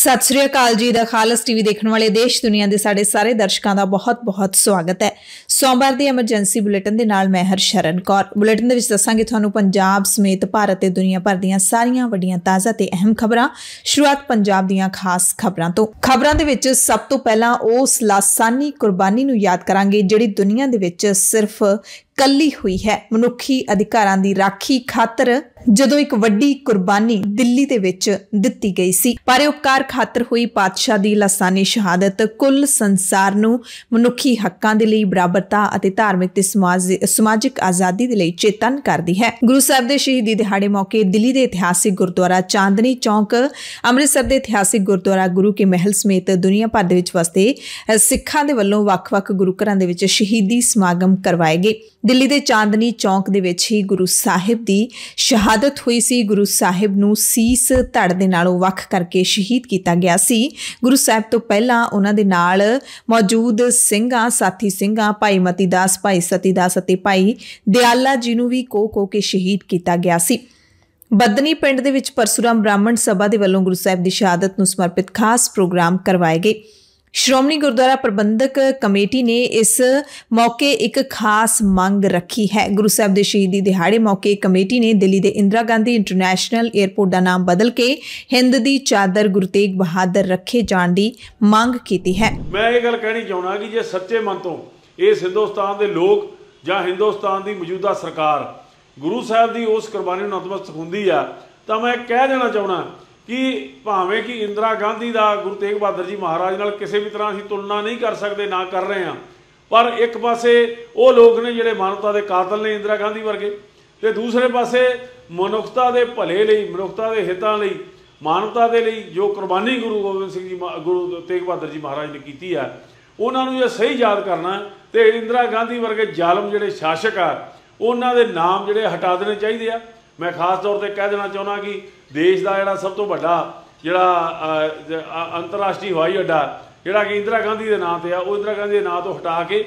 ਸਤਿ ਸ੍ਰੀ ਅਕਾਲ ਜੀ ਦਾ ਖਾਲਸ ਟੀਵੀ ਦੇਖਣ ਵਾਲੇ ਦੇਸ਼ ਦੁਨੀਆ ਦੇ ਸਾਡੇ ਸਾਰੇ ਦਰਸ਼ਕਾਂ ਦਾ ਬਹੁਤ-ਬਹੁਤ ਸਵਾਗਤ ਹੈ ਸੋਮਵਾਰ ਦੀ ਐਮਰਜੈਂਸੀ ਬੁਲੇਟਿਨ ਦੇ ਨਾਲ ਮੈਂ ਹਰਸ਼ਰਨ ਕੌਰ ਬੁਲੇਟਿਨ ਦੇ ਵਿੱਚ ਦੱਸਾਂਗੇ ਤੁਹਾਨੂੰ ਪੰਜਾਬ ਸਮੇਤ ਭਾਰਤ ਤੇ ਦੁਨੀਆ ਭਰ ਦੀਆਂ ਸਾਰੀਆਂ ਵੱਡੀਆਂ ਤਾਜ਼ਾ ਤੇ ਅਹਿਮ ਖਬਰਾਂ ਸ਼ੁਰੂਆਤ ਪੰਜਾਬ ਦੀਆਂ ਖਾਸ ਖਬਰਾਂ ਤੋਂ ਖਬਰਾਂ ਦੇ ਵਿੱਚ ਸਭ ਤੋਂ ਪਹਿਲਾਂ ਉਸ ਲਾਸਾਨੀ ਕੁਰਬਾਨੀ ਨੂੰ ਯਾਦ ਕਰਾਂਗੇ ਜਿਹੜੀ ਦੁਨੀਆ ਦੇ ਵਿੱਚ ਸਿਰਫ ਕੱਲੀ ਹੋਈ ਹੈ ਮਨੁੱਖੀ ਅਧਿਕਾਰਾਂ ਦੀ ਰਾਖੀ ਖਾਤਰ ਜਦੋਂ ਇੱਕ ਵੱਡੀ ਕੁਰਬਾਨੀ ਦਿੱਲੀ ਦੇ ਵਿੱਚ ਦਿੱਤੀ ਗਈ ਸੀ ਪਰ ਉਪਕਾਰ ਖਾਤਰ ਹੋਈ ਪਾਤਸ਼ਾਹ ਦੀ ਲਸਾਨੀ ਸ਼ਹਾਦਤ ਕੁੱਲ ਸੰਸਾਰ ਨੂੰ ਮਨੁੱਖੀ ਹੱਕਾਂ ਦੇ ਲਈ ਬਰਾਬਰਤਾ ਅਤੇ ਧਾਰਮਿਕ ਤੇ ਸਮਾਜਿਕ ਆਜ਼ਾਦੀ ਦੇ ਲਈ ਚੇਤਨ ਕਰਦੀ ਹੈ ਗੁਰੂ ਸਾਹਿਬ ਦੇ ਸ਼ਹੀਦੀ ਦਿਹਾੜੇ ਮੌਕੇ ਦਿੱਲੀ ਦੇ ਇਤਿਹਾਸਿਕ ਗੁਰਦੁਆਰਾ ਚਾਂਦਨੀ ਚੌਂਕ ਅੰਮ੍ਰਿਤਸਰ ਦੇ ਇਤਿਹਾਸਿਕ ਗੁਰਦੁਆਰਾ ਗੁਰੂ ਕੇ ਮਹਿਲ ਸਮੇਤ ਦੁਨੀਆ ਭਰ ਦੇ ਵਿੱਚ ਵਸਦੇ ਸਿੱਖਾਂ ਦੇ ਵੱਲੋਂ ਵੱਖ-ਵੱਖ ਗੁਰੂ ਘਰਾਂ ਦੇ ਵਿੱਚ ਸ਼ਹੀਦੀ ਸਮਾਗਮ ਕਰਵਾਏ ਗਏ ਦਿੱਲੀ ਦੇ ਚਾਂਦਨੀ ਚੌਂਕ ਦੇ ਵਿੱਚ ਹੀ ਗੁਰੂ ਸਾਹਿਬ ਦੀ ਸ਼ਹਾਦਤ ਹੋਈ ਸੀ ਗੁਰੂ ਸਾਹਿਬ ਨੂੰ ਸੀਸ ਧੜ ਦੇ ਨਾਲੋਂ ਵੱਖ ਕਰਕੇ ਸ਼ਹੀਦ ਕੀਤਾ ਗਿਆ ਸੀ ਗੁਰੂ ਸਾਹਿਬ ਤੋਂ ਪਹਿਲਾਂ ਉਹਨਾਂ ਦੇ ਨਾਲ ਮੌਜੂਦ ਸਿੰਘਾਂ ਸਾਥੀ ਸਿੰਘਾਂ ਭਾਈ ਮਤੀ ਦਾਸ ਭਾਈ ਸਤੀ ਦਾਸ ਅਤੇ ਭਾਈ ਦਿਆਲਾ ਜੀ ਨੂੰ ਵੀ ਕੋ ਕੋ ਕੇ ਸ਼ਹੀਦ ਕੀਤਾ ਗਿਆ ਸੀ ਬਦਨੀ ਪਿੰਡ ਦੇ ਵਿੱਚ ਪਰਸੂਰਾਮ ਬ੍ਰਾਹਮਣ ਸਭਾ ਦੇ ਵੱਲੋਂ ਗੁਰੂ ਸਾਹਿਬ ਦੀ ਸ਼ਹਾਦਤ ਨੂੰ ਸਮਰਪਿਤ ਖਾਸ ਪ੍ਰੋਗਰਾਮ ਕਰਵਾਏ ਗਏ ਸ਼੍ਰੋਮਣੀ ਗੁਰਦੁਆਰਾ ਪ੍ਰਬੰਧਕ ਕਮੇਟੀ ਨੇ ਇਸ ਮੌਕੇ ਇੱਕ ਖਾਸ ਮੰਗ ਰੱਖੀ ਹੈ ਗੁਰੂ ਸਾਹਿਬ ਦੇ ਸ਼ਹੀਦੀ ਦਿਹਾੜੇ ਮੌਕੇ ਕਮੇਟੀ ਨੇ ਦਿੱਲੀ ਦੇ ਇੰਦਰਾ ਗਾਂਧੀ ਇੰਟਰਨੈਸ਼ਨਲ 에ਅਰਪੋਰਟ ਦਾ ਨਾਮ ਬਦਲ ਕੇ ਹਿੰਦ ਦੀ ਚਾਦਰ ਗੁਰੂ ਤੇਗ ਬਹਾਦਰ ਰੱਖੇ ਜਾਣ ਦੀ ਮੰਗ ਕੀਤੀ ਹੈ ਮੈਂ ਇਹ ਗੱਲ ਕਹਿਣੀ ਚਾਹੁੰਦਾ ਕਿ ਜੇ ਸੱਚੇ ਮਨ ਤੋਂ ਇਹ ਹਿੰਦੁਸਤਾਨ ਦੇ ਲੋਕ ਜਾਂ ਹਿੰਦੁਸਤਾਨ ਦੀ ਮੌਜੂਦਾ ਸਰਕਾਰ ਗੁਰੂ ਸਾਹਿਬ ਦੀ ਉਸ ਕੁਰਬਾਨੀ ਨੂੰ ਨਤਮਸਤਕ ਹੁੰਦੀ ਆ ਤਾਂ ਮੈਂ ਕਹਿ ਦੇਣਾ ਚਾਹੁੰਦਾ ਕਿ ਭਾਵੇਂ ਕਿ ਇੰਦਰਾ ਗਾਂਧੀ ਦਾ ਗੁਰੂ ਤੇਗ ਬਹਾਦਰ ਜੀ ਮਹਾਰਾਜ ਨਾਲ ਕਿਸੇ ਵੀ ਤਰ੍ਹਾਂ ਅਸੀਂ ਤੁਲਨਾ ਨਹੀਂ ਕਰ ਸਕਦੇ ਨਾ ਕਰ ਰਹੇ ਹਾਂ ਪਰ ਇੱਕ ਪਾਸੇ ਉਹ ਲੋਕ ਨੇ ਜਿਹੜੇ ਮਾਨਵਤਾ ਦੇ ਕਾਤਲ ਨੇ ਇੰਦਰਾ ਗਾਂਧੀ ਵਰਗੇ ਤੇ ਦੂਸਰੇ ਪਾਸੇ ਮਨੁੱਖਤਾ ਦੇ ਭਲੇ ਲਈ ਮਨੁੱਖਤਾ ਦੇ ਹਿੱਤਾਂ ਲਈ ਮਾਨਵਤਾ ਦੇ ਲਈ ਜੋ ਕੁਰਬਾਨੀ ਗੁਰੂ ਗੋਬਿੰਦ ਸਿੰਘ ਜੀ ਗੁਰੂ ਤੇਗ ਬਹਾਦਰ ਜੀ ਮਹਾਰਾਜ ਨੇ ਕੀਤੀ ਆ ਉਹਨਾਂ ਨੂੰ ਇਹ ਸਹੀ ਯਾਦ ਕਰਨਾ ਤੇ ਇੰਦਰਾ ਗਾਂਧੀ ਵਰਗੇ ਜ਼ਾਲਮ ਜਿਹੜੇ ਸ਼ਾਸਕ ਆ ਉਹਨਾਂ ਦੇ ਨਾਮ ਜਿਹੜੇ ਹਟਾ ਦੇਣੇ ਚਾਹੀਦੇ ਆ ਮੈਂ ਖਾਸ ਤੌਰ ਤੇ ਕਹਿ ਦੇਣਾ ਚਾਹੁੰਦਾ ਕਿ ਦੇਸ਼ ਦਾ ਜਿਹੜਾ ਸਭ ਤੋਂ ਵੱਡਾ ਜਿਹੜਾ ਅੰਤਰਰਾਸ਼ਟਰੀ ਹਵਾਈ ਅੱਡਾ ਜਿਹੜਾ ਕਿ ਇੰਦਰਾ ਗਾਂਧੀ ਦੇ ਨਾਂ ਤੇ ਆ ਉਹ ਇੰਦਰਾ ਗਾਂਧੀ ਦੇ ਨਾਂ ਤੋਂ ਹਟਾ ਕੇ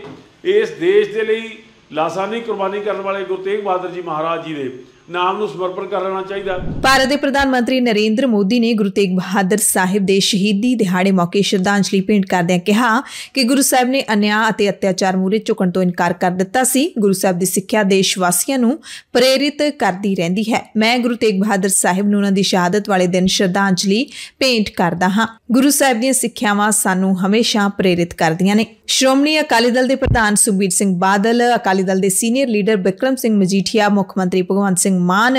ਇਸ ਦੇਸ਼ ਦੇ ਲਈ ਲਾਸਾਨੀ ਕੁਰਬਾਨੀ ਕਰਨ ਵਾਲੇ ਗੁਰੂ ਤੇਗ ਬਹਾਦਰ ਜੀ ਮਹਾਰਾਜ ਜੀ ਦੇ ਨਾਮ ਨੂੰ ਸਮਰਪਣ ਕਰ ਲੈਣਾ ਚਾਹੀਦਾ ਭਾਰਤ ਦੇ ਪ੍ਰਧਾਨ ਮੰਤਰੀ ਨਰਿੰਦਰ ਮੋਦੀ ਨੇ ਗੁਰੂ ਤੇਗ ਬਹਾਦਰ ਸਾਹਿਬ ਦੇ ਸ਼ਹੀਦੀ ਦਿਹਾੜੇ ਮੌਕੇ ਸ਼ਰਧਾਂਜਲੀ ਭੇਂਟ ਕਰਦਿਆਂ ਕਿਹਾ ਕਿ ਗੁਰੂ ਸਾਹਿਬ ਨੇ ਅਨਿਆਂ ਅਤੇ ਅਤਿਆਚਾਰ ਮੂਰੇ ਝੁਕਣ ਤੋਂ ਇਨਕਾਰ ਕਰ ਦਿੱਤਾ ਸੀ ਗੁਰੂ ਸਾਹਿਬ ਦੀ ਸਿੱਖਿਆ ਦੇਸ਼ ਵਾਸੀਆਂ ਨੂੰ ਪ੍ਰੇਰਿਤ ਕਰਦੀ ਰਹਿੰਦੀ ਹੈ ਮੈਂ ਗੁਰੂ ਤੇਗ ਬਹਾਦਰ ਸਾਹਿਬ ਨੂੰ ਉਹਨਾਂ ਦੀ ਸ਼ਹਾਦਤ ਵਾਲੇ ਦਿਨ ਸ਼ਰਧਾਂਜਲੀ ਭੇਂਟ ਕਰਦਾ ਹਾਂ ਗੁਰੂ ਸਾਹਿਬ ਦੀਆਂ ਸਿੱਖਿਆਵਾਂ ਸਾਨੂੰ ਹਮੇਸ਼ਾ ਪ੍ਰੇਰਿਤ ਕਰਦੀਆਂ ਨੇ ਸ਼੍ਰੋਮਣੀ ਅਕਾਲੀ ਦਲ ਦੇ ਪ੍ਰਧਾਨ ਸੁਬੀਰ ਸਿੰਘ ਬਾਦਲ ਅਕਾਲੀ ਦਲ ਦੇ ਸੀਨੀਅਰ ਲੀਡਰ ਬਿਕਰਮ ਸਿੰਘ ਮਜੀਠੀਆ ਮੁੱਖ ਮੰਤਰੀ ਭਗਵੰਤ ਸਿੰਘ ਮਾਨ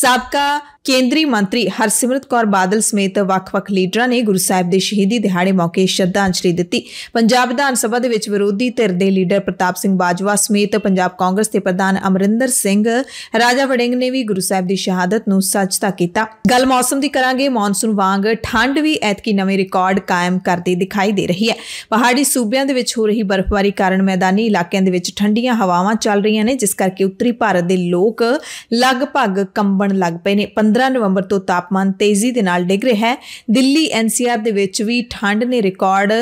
ਸਾਬਕਾ ਕੇਂਦਰੀ ਮੰਤਰੀ ਹਰਸਿਮਰਤ ਕੌਰ ਬਾਦਲ ਸਮੇਤ ਵੱਖ-ਵੱਖ ਲੀਡਰਾਂ ਨੇ ਗੁਰੂ ਸਾਹਿਬ ਦੇ ਸ਼ਹੀਦੀ ਦਿਹਾੜੇ ਮੌਕੇ ਸ਼ਰਧਾਂਜਲੀ ਦਿੱਤੀ ਪੰਜਾਬ ਵਿਧਾਨ ਸਭਾ ਦੇ ਵਿੱਚ ਵਿਰੋਧੀ ਧਿਰ ਦੇ ਲੀਡਰ ਪ੍ਰਤਾਪ ਸਿੰਘ ਬਾਜਵਾ ਸਮੇਤ ਪੰਜਾਬ ਕਾਂਗਰਸ ਦੇ ਪ੍ਰਧਾਨ ਅਮਰਿੰਦਰ ਸਿੰਘ ਰਾਜਾ ਵੜਿੰਗ ਨੇ ਵੀ ਗੁਰੂ ਸਾਹਿਬ ਦੀ ਸ਼ਹਾਦਤ ਨੂੰ ਸੱਚਤਾ ਕੀਤਾ ਗੱਲ ਮੌਸਮ ਦੀ ਕਰਾਂਗੇ ਮੌਨਸੂਨ ਵਾਂਗ ਠੰਡ ਵੀ ਐਤਕੀ ਨਵੇਂ ਰਿਕਾਰਡ ਕਾਇਮ ਕਰਦੀ ਦਿਖਾਈ ਦੇ ਰਹੀ ਹੈ ਪਹਾੜੀ ਸੂਬਿਆਂ ਦੇ ਵਿੱਚ ਹੋ ਰਹੀ ਬਰਫ਼ਬਾਰੀ ਕਾਰਨ ਮੈਦਾਨੀ ਇਲਾਕਿਆਂ ਦੇ ਵਿੱਚ ਠੰਡੀਆਂ ਹਵਾਵਾਂ ਚੱਲ ਰਹੀਆਂ ਨੇ ਜਿਸ ਕਰਕੇ ਉੱਤਰੀ ਭਾਰਤ ਦੇ ਲੋਕ ਲਗਭਗ ਕੰਬਣ ਲੱਗ ਪਏ ਨੇ 15 ਨਵੰਬਰ ਤੋਂ ਤਾਪਮਾਨ ਤੇਜ਼ੀ ਦੇ ਨਾਲ ਡਿੱਗ ਰਿਹਾ ਹੈ ਦਿੱਲੀ ਐਨਸੀਆਰ ਦੇ ਵਿੱਚ ਵੀ ਠੰਡ ਨੇ ਰਿਕਾਰਡ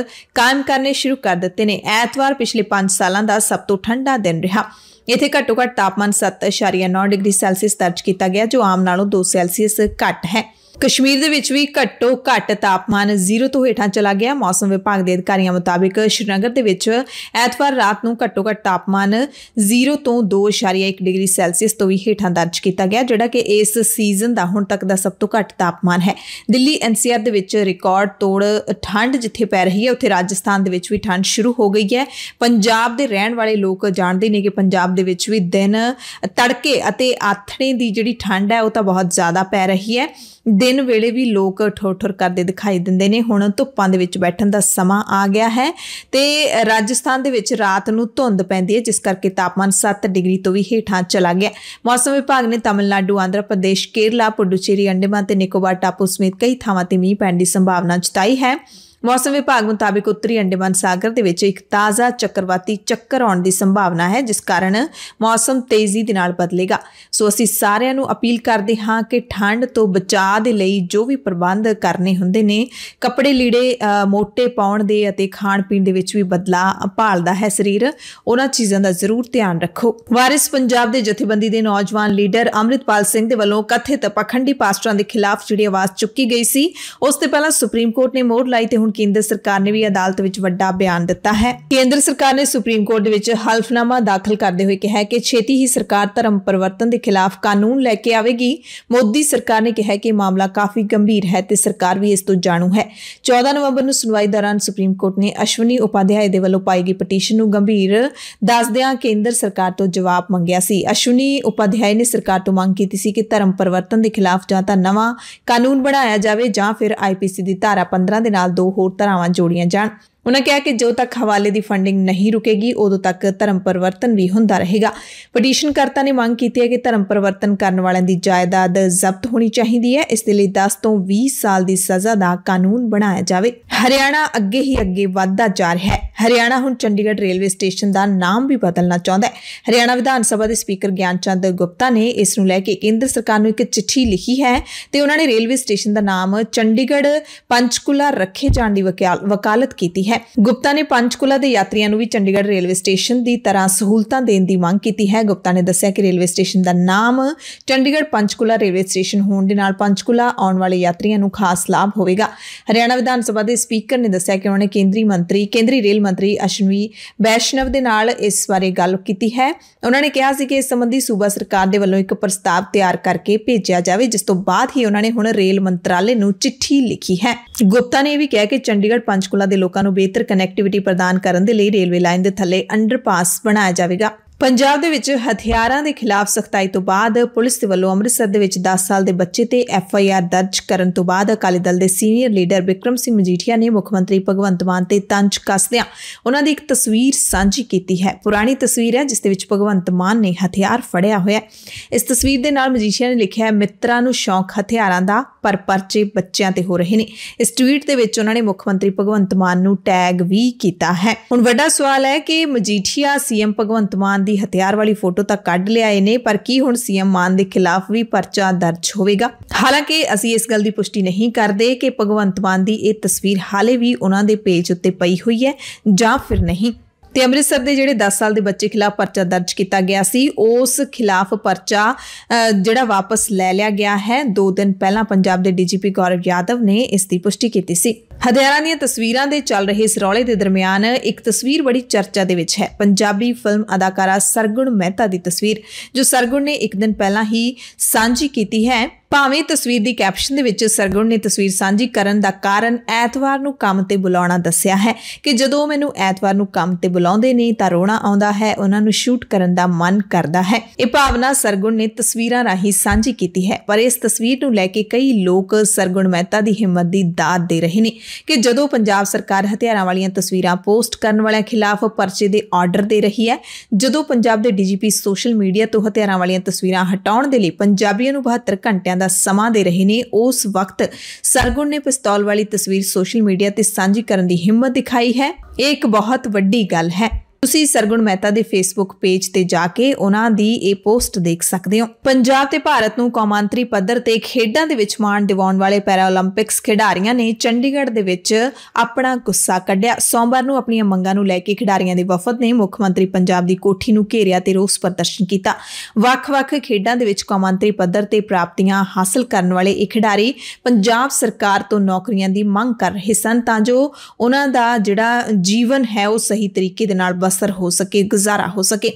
ਕਾਇਮ ਕਰਨੇ ਸ਼ੁਰੂ ਕਰ ਦਿੱਤੇ ਨੇ ਐਤਵਾਰ ਪਿਛਲੇ 5 ਸਾਲਾਂ ਦਾ ਸਭ ਤੋਂ ਠੰਡਾ ਦਿਨ ਰਿਹਾ ਇੱਥੇ ਘੱਟੋ-ਘੱਟ ਤਾਪਮਾਨ 7.9 ਡਿਗਰੀ ਸੈਲਸੀਅਸ ਦਰਜ ਕੀਤਾ ਗਿਆ ਜੋ ਆਮ ਨਾਲੋਂ 2 ਸੈਲਸੀਅਸ ਘੱਟ ਹੈ ਕਸ਼ਮੀਰ ਦੇ ਵਿੱਚ ਵੀ ਘੱਟੋ ਘੱਟ ਤਾਪਮਾਨ 0 ਤੋਂ ਹੇਠਾਂ ਚਲਾ ਗਿਆ ਮੌਸਮ ਵਿਭਾਗ ਦੇ ਅਧਿਕਾਰੀਆਂ ਮੁਤਾਬਕ ਸ਼੍ਰੀਨਗਰ ਦੇ ਵਿੱਚ ਐਤਵਾਰ ਰਾਤ ਨੂੰ ਘੱਟੋ ਘੱਟ ਤਾਪਮਾਨ 0 ਤੋਂ 2.1 ਡਿਗਰੀ ਸੈਲਸੀਅਸ ਤੋਂ ਵੀ ਹੇਠਾਂ ਦਰਜ ਕੀਤਾ ਗਿਆ ਜਿਹੜਾ ਕਿ ਇਸ ਸੀਜ਼ਨ ਦਾ ਹੁਣ ਤੱਕ ਦਾ ਸਭ ਤੋਂ ਘੱਟ ਤਾਪਮਾਨ ਹੈ ਦਿੱਲੀ ਐਨਸੀਆਰ ਦੇ ਵਿੱਚ ਰਿਕਾਰਡ ਤੋੜ ਠੰਡ ਜਿੱਥੇ ਪੈ ਰਹੀ ਹੈ ਉੱਥੇ ਰਾਜਸਥਾਨ ਦੇ ਵਿੱਚ ਵੀ ਠੰਡ ਸ਼ੁਰੂ ਹੋ ਗਈ ਹੈ ਪੰਜਾਬ ਦੇ ਰਹਿਣ ਵਾਲੇ ਲੋਕ ਜਾਣਦੇ ਨੇ ਕਿ ਪੰਜਾਬ ਦੇ ਵਿੱਚ ਵੀ ਦਿਨ ਤੜਕੇ ਅਤੇ ਆਥਣੇ ਦੀ ਜਿਹੜੀ ਠੰਡ ਹੈ ਉਹ ਤਾਂ ਬਹੁਤ ਜ਼ਿਆਦਾ ਪੈ ਰਹੀ ਹੈ ਦਿਨ ਵੇਲੇ ਵੀ ਲੋਕ ਠੋਠਰ ਕਰਦੇ ਦਿਖਾਈ ਦਿੰਦੇ ਨੇ ਹੁਣ ਧੁੱਪਾਂ ਦੇ ਵਿੱਚ ਬੈਠਣ ਦਾ ਸਮਾਂ ਆ ਗਿਆ ਹੈ ਤੇ ਰਾਜਸਥਾਨ ਦੇ ਵਿੱਚ ਰਾਤ ਨੂੰ ਧੁੰਦ ਪੈਂਦੀ ਹੈ ਜਿਸ ਕਰਕੇ ਤਾਪਮਾਨ 7 ਡਿਗਰੀ ਤੋਂ ਵੀ ਹੇਠਾਂ ਚਲਾ ਗਿਆ ਮੌਸਮ ਵਿਭਾਗ ਨੇ ਤਾਮਿਲਨਾਡੂ ਆਂਧਰਾ ਪ੍ਰਦੇਸ਼ ਕੇਰਲਾ ਪੁਡੂਚੇਰੀ ਅੰਡੇਮਾਨ ਤੇ ਨਿਕੋਬਾਰ ਟਾਪੂ ਸਮੇਤ ਕਈ ਥਾਵਾਂ ਤੇ ਮੀਂਹ ਪੈਣ ਦੀ ਸੰਭਾਵਨਾ ਜਤਾਈ ਹੈ ਮੌਸਮ ਵਿਭਾਗ ਮੁਤਾਬਕ ਉੱਤਰੀ ਅੰਡੇਮਾਨ ਸਾਗਰ ਦੇ ਵਿੱਚ ਇੱਕ ਤਾਜ਼ਾ ਚੱਕਰਵਾਤੀ ਚੱਕਰ ਆਉਣ ਦੀ ਸੰਭਾਵਨਾ ਹੈ ਜਿਸ ਕਾਰਨ ਮੌਸਮ ਤੇਜ਼ੀ ਦੇ ਨਾਲ ਬਦਲੇਗਾ ਸੋ ਅਸੀਂ ਸਾਰਿਆਂ ਨੂੰ ਅਪੀਲ ਕਰਦੇ ਹਾਂ ਕਿ ਠੰਡ ਤੋਂ ਬਚਾਅ ਦੇ ਲਈ ਜੋ ਵੀ ਪ੍ਰਬੰਧ ਕਰਨੇ ਹੁੰਦੇ ਨੇ ਕੱਪੜੇ ਲੀੜੇ ਮੋٹے ਪਾਉਣ ਦੇ ਅਤੇ ਖਾਣ ਪੀਣ ਦੇ ਵਿੱਚ ਵੀ ਬਦਲਾ ਭਾਲਦਾ ਹੈ ਸਰੀਰ ਉਹਨਾਂ ਚੀਜ਼ਾਂ ਦਾ ਜ਼ਰੂਰ ਧਿਆਨ ਰੱਖੋ ਵਾਰਿਸ ਪੰਜਾਬ ਦੇ ਜਥੇਬੰਦੀ ਦੇ ਨੌਜਵਾਨ ਲੀਡਰ ਅਮਰਿਤਪਾਲ ਸਿੰਘ ਦੇ ਵੱਲੋਂ ਕਥਿਤ ਪਖੰਡੀ ਪਾਸਟਰਾਂ ਦੇ ਖਿਲਾਫ ਜਿਹੜੀ ਆਵਾਜ਼ ਚੁੱਕੀ ਗਈ ਸੀ ਉਸ ਤੇ ਪਹਿਲਾਂ ਸੁਪਰੀਮ ਕੋਰਟ ਨੇ ਮੋੜ ਲਾਈ ਤੇ ਹੁਣ ਕੇਂਦਰ ਸਰਕਾਰ ਨੇ ਵੀ ਅਦਾਲਤ ਵਿੱਚ ਵੱਡਾ ਬਿਆਨ ਦਿੱਤਾ ਹੈ ਕੇਂਦਰ ਸਰਕਾਰ ਨੇ ਸੁਪਰੀਮ ਕੋਰਟ ਦੇ ਵਿੱਚ ਹਲਫਨਾਮਾ ਦਾਖਲ ਕਰਦੇ ਹੋਏ ਕਿਹਾ ਕਿ ਛੇਤੀ ਹੀ ਸਰਕਾਰ ਧਰਮ ਪਰਿਵਰਤਨ ਦੇ ਖਿਲਾਫ ਕਾਨੂੰਨ ਲੈ ਕੇ ਆਵੇਗੀ ਮੋਦੀ ਸਰਕਾਰ ਨੇ ਕਿਹਾ ਕਿ ਮਾਮਲਾ ਕਾਫੀ ਗੰਭੀਰ ਹੈ ਤੇ ਸਰਕਾਰ ਵੀ ਇਸ ਤੋਂ ਜਾਣੂ ਹੈ 14 ਨਵੰਬਰ ਨੂੰ ਸੁਣਵਾਈ ਦੌਰਾਨ ਸੁਪਰੀਮ ਕੋਰਟ ਨੇ ਅਸ਼ਵਨੀ ਉਪਾਧਿਆਏ ਦੇ ਵੱਲੋਂ ਪਾਈ ਗਈ ਪਟੀਸ਼ਨ ਨੂੰ ਗੰਭੀਰ ਦੱਸਦਿਆਂ ਕੇਂਦਰ ਸਰਕਾਰ ਤੋਂ ਜਵਾਬ ਮੰਗਿਆ ਸੀ ਅਸ਼ਵਨੀ ਉਪਾਧਿਆਏ ਨੇ ਸਰਕਾਰ ਤੋਂ ਮੰਗ ਕੀਤੀ ਸੀ ਕਿ ਧਰਮ ਪਰਿਵਰਤਨ ਦੇ ਖਿਲਾਫ ਜਾਂ ਤਾਂ ਨਵਾਂ ਕਾਨੂੰਨ ਬਣਾਇਆ ਜਾਵੇ ਜਾਂ ਫਿਰ ਆਈਪੀਸੀ ਦੀ ਧਾਰਾ 15 ਦੇ ਨਾਲ ਦੋ ਹੋਰ ਧਾਰਾਵਾਂ ਜੋੜੀਆਂ ਜਾਣ ਉਹਨਾਂ ਕਿਹਾ ਕਿ ਜੋ ਤੱਕ ਹਵਾਲੇ ਦੀ ਫੰਡਿੰਗ ਨਹੀਂ ਰੁਕੇਗੀ ਉਦੋਂ ਤੱਕ ਧਰਮ ਪਰਿਵਰਤਨ ਵੀ ਹੁੰਦਾ ਰਹੇਗਾ ਪਟੀਸ਼ਨ ਕਰਤਾ ਨੇ ਮੰਗ ਕੀਤੀ ਹੈ ਕਿ ਧਰਮ ਪਰਿਵਰਤਨ ਕਰਨ ਵਾਲਿਆਂ ਦੀ ਜਾਇਦਾਦ ਜ਼ਬਤ ਹੋਣੀ ਚਾਹੀਦੀ ਹੈ ਇਸ ਦੇ ਲਈ 10 ਤੋਂ 20 ਸਾਲ ਦੀ ਸਜ਼ਾ ਦਾ ਕਾਨੂੰਨ ਬਣਾਇਆ ਜਾਵੇ ਹਰਿਆਣਾ ਅੱਗੇ ਹੀ ਅੱਗੇ ਵਧਦਾ ਜਾ ਰਿਹਾ ਹੈ ਹਰਿਆਣਾ ਹੁਣ ਚੰਡੀਗੜ੍ਹ ਰੇਲਵੇ ਸਟੇਸ਼ਨ ਦਾ ਨਾਮ ਵੀ ਬਦਲਣਾ ਚਾਹੁੰਦਾ ਹੈ ਹਰਿਆਣਾ ਵਿਧਾਨ ਸਭਾ ਦੇ ਸਪੀਕਰ ਗਿਆਨ ਚੰਦ ਗੁਪਤਾ ਨੇ ਇਸ ਨੂੰ ਲੈ ਕੇ ਕੇਂਦਰ ਸਰਕਾਰ ਨੂੰ ਇੱਕ ਚਿੱਠੀ ਲਿਖੀ ਹੈ ਤੇ ਉਹਨਾਂ ਨੇ ਰੇਲਵੇ ਸਟੇਸ਼ਨ ਦਾ ਨਾਮ ਚੰਡੀਗੜ੍ਹ ਪੰਚਕੁਲਾ ਰੱਖੇ ਜਾਣ ਦੀ ਵਕਾਲਤ ਕੀਤੀ ਹੈ ਗੁਪਤਾ ਨੇ ਪੰਚਕੁਲਾ ਦੇ ਯਾਤਰੀਆਂ ਨੂੰ ਵੀ ਚੰਡੀਗੜ੍ਹ ਰੇਲਵੇ ਸਟੇਸ਼ਨ ਦੀ ਤਰ੍ਹਾਂ ਸਹੂਲਤਾਂ ਦੇਣ ਦੀ ਮੰਗ ਕੀਤੀ ਹੈ ਗੁਪਤਾ ਨੇ ਦੱਸਿਆ ਕਿ ਰੇਲਵੇ ਸਟੇਸ਼ਨ ਦਾ ਨਾਮ ਚੰਡੀਗੜ੍ਹ ਪੰਚਕੁਲਾ ਰੇਲਵੇ ਸਟੇਸ਼ਨ ਹੋਣ ਦੇ ਨਾਲ ਪੰਚਕੁਲਾ ਆਉਣ ਵਾਲੇ ਯਾਤਰੀਆਂ ਨੂੰ ਖਾਸ ਲਾਭ ਹੋਵੇਗਾ ਹਰਿਆਣਾ ਵਿਧਾਨ ਸਭਾ ਦੇ ਸਪੀਕਰ ਨੇ ਦੱਸਿਆ ਕਿ ਉਹਨੇ ਕੇਂਦਰੀ ਮੰਤਰੀ ਕੇਂਦਰੀ ਰੇਲ ਮੰਤਰੀ ਅਸ਼ਨਵੀ ਬੈਸ਼ਨਵ ਦੇ ਨਾਲ ਇਸ ਬਾਰੇ ਗੱਲ ਕੀਤੀ ਹੈ ਉਹਨਾਂ ਨੇ ਕਿਹਾ ਸੀ ਕਿ ਇਸ ਸੰਬੰਧੀ ਸੂਬਾ ਸਰਕਾਰ ਦੇ ਵੱਲੋਂ ਇੱਕ ਪ੍ਰਸਤਾਵ ਤਿਆਰ ਕਰਕੇ ਭੇਜਿਆ ਜਾਵੇ ਜਿਸ ਤੋਂ ਬਾਅਦ ਹੀ ਉਹਨਾਂ ਨੇ ਹੁਣ ਰੇਲ ਮੰਤਰਾਲੇ ਨੂੰ ਚਿੱਠੀ ਲਿਖੀ ਹੈ ਗੁਪਤਾ ਨੇ ਇਹ ਵੀ ਕਿਹਾ ਕਿ ਚੰਡੀਗੜ੍ਹ ਪੰਚਕੁਲਾ ਦੇ ਲੋਕਾਂ ਨੂੰ ਬਿਹਤਰ ਕਨੈਕਟੀਵਿਟੀ ਪ੍ਰਦਾਨ ਕਰਨ ਦੇ ਲਈ ਰੇਲਵੇ ਲਾਈਨ ਦੇ ਥੱਲੇ ਅੰਡਰਪਾਸ ਬਣਾਇਆ ਜਾਵੇਗਾ ਪੰਜਾਬ ਦੇ ਵਿੱਚ ਹਥਿਆਰਾਂ ਦੇ ਖਿਲਾਫ ਸਖਤਾਈ ਤੋਂ ਬਾਅਦ ਪੁਲਿਸ ਦੇ ਵੱਲੋਂ ਅੰਮ੍ਰਿਤਸਰ ਦੇ ਵਿੱਚ 10 ਸਾਲ ਦੇ ਬੱਚੇ ਤੇ ਐਫ ਆਈ ਆਰ ਦਰਜ ਕਰਨ ਤੋਂ ਬਾਅਦ ਅਕਾਲੀ ਦਲ ਦੇ ਸੀਨੀਅਰ ਲੀਡਰ ਵਿਕਰਮ ਸਿੰਘ ਮਜੀਠੀਆ ਨੇ ਮੁੱਖ ਮੰਤਰੀ ਭਗਵੰਤ ਮਾਨ ਤੇ ਤੰਜ ਕੱਸਦਿਆਂ ਉਹਨਾਂ ਦੀ ਇੱਕ ਤਸਵੀਰ ਸਾਂਝੀ ਕੀਤੀ ਹੈ ਪੁਰਾਣੀ ਤਸਵੀਰ ਹੈ ਜਿਸ ਦੇ ਵਿੱਚ ਭਗਵੰਤ ਮਾਨ ਨੇ ਹਥਿਆਰ ਫੜਿਆ ਹੋਇਆ ਹੈ ਇਸ ਤਸਵੀਰ ਦੇ ਨਾਲ ਮਜੀਠੀਆ ਨੇ ਲਿਖਿਆ ਹੈ ਮਿੱਤਰਾਂ ਨੂੰ ਸ਼ੌਂਕ ਹਥਿਆਰਾਂ ਦਾ ਪਰ ਪਰਚੇ ਬੱਚਿਆਂ ਤੇ ਹੋ ਰਹੇ ਨੇ ਇਸ ਟਵੀਟ ਦੇ ਵਿੱਚ ਉਹਨਾਂ ਨੇ ਮੁੱਖ ਮੰਤਰੀ ਭਗਵੰਤ ਮਾਨ ਨੂੰ ਟੈਗ ਵੀ ਕੀਤਾ ਹੈ ਹੁਣ ਵੱਡਾ ਸਵਾਲ ਹੈ ਕਿ ਮਜੀਠੀਆ ਸੀਐਮ ਭਗਵੰਤ ਮਾਨ ਦੀ ਹਥਿਆਰ ਵਾਲੀ ਫੋਟੋ ਤਾਂ ਕੱਢ ਲਿਆਏ ਨੇ ਪਰ ਕੀ ਹੁਣ ਸੀਐਮ ਮਾਨ ਦੇ ਖਿਲਾਫ ਵੀ ਪਰਚਾ ਦਰਜ ਹੋਵੇਗਾ ਹਾਲਾਂਕਿ ਅਸੀਂ ਇਸ ਗੱਲ ਦੀ ਪੁਸ਼ਟੀ ਨਹੀਂ ਕਰਦੇ ਕਿ ਭਗਵੰਤ ਮਾਨ ਦੀ ਇਹ ਤਸਵੀਰ ਹਾਲੇ ਵੀ ਉਹਨਾਂ ਦੇ ਪੇਜ ਉੱਤੇ ਪਈ ਹੋਈ ਹੈ ਜਾਂ ਫਿਰ ਨਹੀਂ ਤੇ ਅੰਮ੍ਰਿਤਸਰ ਦੇ ਜਿਹੜੇ 10 ਸਾਲ ਦੇ ਬੱਚੇ ਖਿਲਾਫ ਪਰਚਾ ਦਰਜ ਕੀਤਾ ਗਿਆ ਸੀ ਉਸ ਖਿਲਾਫ ਪਰਚਾ ਜਿਹੜਾ ਵਾਪਸ ਲੈ ਲਿਆ ਗਿਆ ਹੈ 2 ਦਿਨ ਪਹਿਲਾਂ ਪੰਜਾਬ ਦੇ ਡੀਜੀਪੀ ਗੌਰਵ ਯਾਦਵ ਨੇ ਇਸ ਦੀ ਪੁਸ਼ਟੀ ਕੀਤੀ ਸੀ ਹਦਿਆਰਾ ਦੀਆਂ ਤਸਵੀਰਾਂ ਦੇ ਚੱਲ ਰਹੇ ਇਸ ਰੌਲੇ ਦੇ ਦਰਮਿਆਨ ਇੱਕ ਤਸਵੀਰ ਬੜੀ ਚਰਚਾ ਦੇ ਵਿੱਚ ਹੈ ਪੰਜਾਬੀ ਫਿਲਮ ਅਦਾਕਾਰਾ ਸਰਗੁਣ ਮਹਿਤਾ ਦੀ ਤਸਵੀਰ ਜੋ ਸਰਗੁਣ ਨੇ ਇੱਕ ਦਿਨ ਪਹਿਲਾਂ ਹੀ ਸਾਂਝੀ ਕੀਤੀ ਹੈ ਭਾਵੇਂ ਤਸਵੀਰ ਦੀ ਕੈਪਸ਼ਨ ਦੇ ਵਿੱਚ ਸਰਗੁਣ ਨੇ ਤਸਵੀਰ ਸਾਂਝੀ ਕਰਨ ਦਾ ਕਾਰਨ ਐਤਵਾਰ ਨੂੰ ਕੰਮ ਤੇ ਬੁਲਾਉਣਾ ਦੱਸਿਆ ਹੈ ਕਿ ਜਦੋਂ ਮੈਨੂੰ ਐਤਵਾਰ ਨੂੰ ਕੰਮ ਤੇ ਬੁਲਾਉਂਦੇ ਨੇ ਤਾਂ ਰੋਣਾ ਆਉਂਦਾ ਹੈ ਉਹਨਾਂ ਨੂੰ ਸ਼ੂਟ ਕਰਨ ਦਾ ਮਨ ਕਰਦਾ ਹੈ ਇਹ ਭਾਵਨਾ ਸਰਗੁਣ ਨੇ ਤਸਵੀਰਾਂ ਰਾਹੀਂ ਸਾਂਝੀ ਕੀਤੀ ਹੈ ਪਰ ਇਸ ਤਸਵੀਰ ਨੂੰ ਲੈ ਕੇ ਕਈ ਲੋਕ ਸਰਗੁਣ ਮਹਿਤਾ ਦੀ ਹਿੰਮਤ ਦੀ ਦਾਤ ਦੇ ਰਹੇ ਨੇ ਕਿ ਜਦੋਂ ਪੰਜਾਬ ਸਰਕਾਰ ਹਥਿਆਰਾਂ ਵਾਲੀਆਂ ਤਸਵੀਰਾਂ ਪੋਸਟ ਕਰਨ ਵਾਲਿਆਂ ਖਿਲਾਫ ਪਰਚੇ ਦੇ ਆਰਡਰ ਦੇ ਰਹੀ ਹੈ ਜਦੋਂ ਪੰਜਾਬ ਦੇ ਡੀਜੀਪੀ ਸੋਸ਼ਲ ਮੀਡੀਆ ਤੋਂ ਹਥਿਆਰਾਂ ਵਾਲੀਆਂ ਤਸਵੀਰਾਂ ਹਟਾਉਣ ਦੇ ਲਈ ਪੰਜਾਬੀਆਂ ਨੂੰ 72 ਘੰਟਿਆਂ ਦਾ ਸਮਾਂ ਦੇ ਰਹੇ ਨੇ ਉਸ ਵਕਤ ਸਰਗੁਣ ਨੇ ਪਿਸਤੌਲ ਵਾਲੀ ਤਸਵੀਰ ਸੋਸ਼ਲ ਮੀਡੀਆ ਤੇ ਸਾਂਝੀ ਕਰਨ ਦੀ ਹਿੰਮਤ ਦਿਖਾਈ ਹੈ ਇਹ ਇੱਕ ਬਹੁਤ ਵੱਡੀ ਗੱਲ ਹੈ ਤੁਸੀਂ ਸਰਗੁਣ ਮਹਿਤਾ ਦੇ ਫੇਸਬੁੱਕ ਪੇਜ ਤੇ ਜਾ ਕੇ ਉਹਨਾਂ ਦੀ ਇਹ ਪੋਸਟ ਦੇਖ ਸਕਦੇ ਹੋ ਪੰਜਾਬ ਤੇ ਭਾਰਤ ਨੂੰ ਕੌਮਾਂਤਰੀ ਪੱਧਰ ਤੇ ਖੇਡਾਂ ਦੇ ਵਿੱਚ ਮਾਣ ਦਿਵਾਉਣ ਵਾਲੇ ਪੈਰਾਓਲੰਪਿਕਸ ਖਿਡਾਰੀਆਂ ਨੇ ਚੰਡੀਗੜ੍ਹ ਦੇ ਵਿੱਚ ਆਪਣਾ ਗੁੱਸਾ ਕੱਢਿਆ ਸੋਮਵਾਰ ਨੂੰ ਆਪਣੀਆਂ ਮੰਗਾਂ ਨੂੰ ਲੈ ਕੇ ਖਿਡਾਰੀਆਂ ਦੇ ਵਫਦ ਨੇ ਮੁੱਖ ਮੰਤਰੀ ਪੰਜਾਬ ਦੀ ਕੋਠੀ ਨੂੰ ਘੇਰਿਆ ਤੇ ਰੋਸ ਪ੍ਰਦਰਸ਼ਨ ਕੀਤਾ ਵੱਖ-ਵੱਖ ਖੇਡਾਂ ਦੇ ਵਿੱਚ ਕੌਮਾਂਤਰੀ ਪੱਧਰ ਤੇ ਪ੍ਰਾਪਤੀਆਂ ਹਾਸਲ ਕਰਨ ਵਾਲੇ ਇਹ ਖਿਡਾਰੀ ਪੰਜਾਬ ਸਰਕਾਰ ਤੋਂ ਨੌਕਰੀਆਂ ਦੀ ਮੰਗ ਕਰ ਰਹੇ ਸਨ ਤਾਂ ਜੋ ਉਹਨਾਂ ਦਾ ਜਿਹੜਾ ਜੀਵਨ ਹੈ ਉਹ ਸਹੀ ਤਰੀਕੇ ਦੇ ਨਾਲ ਬਸ ਅਸਰ ਹੋ ਸਕੇ ਗੁਜ਼ਾਰਾ ਹੋ ਸਕੇ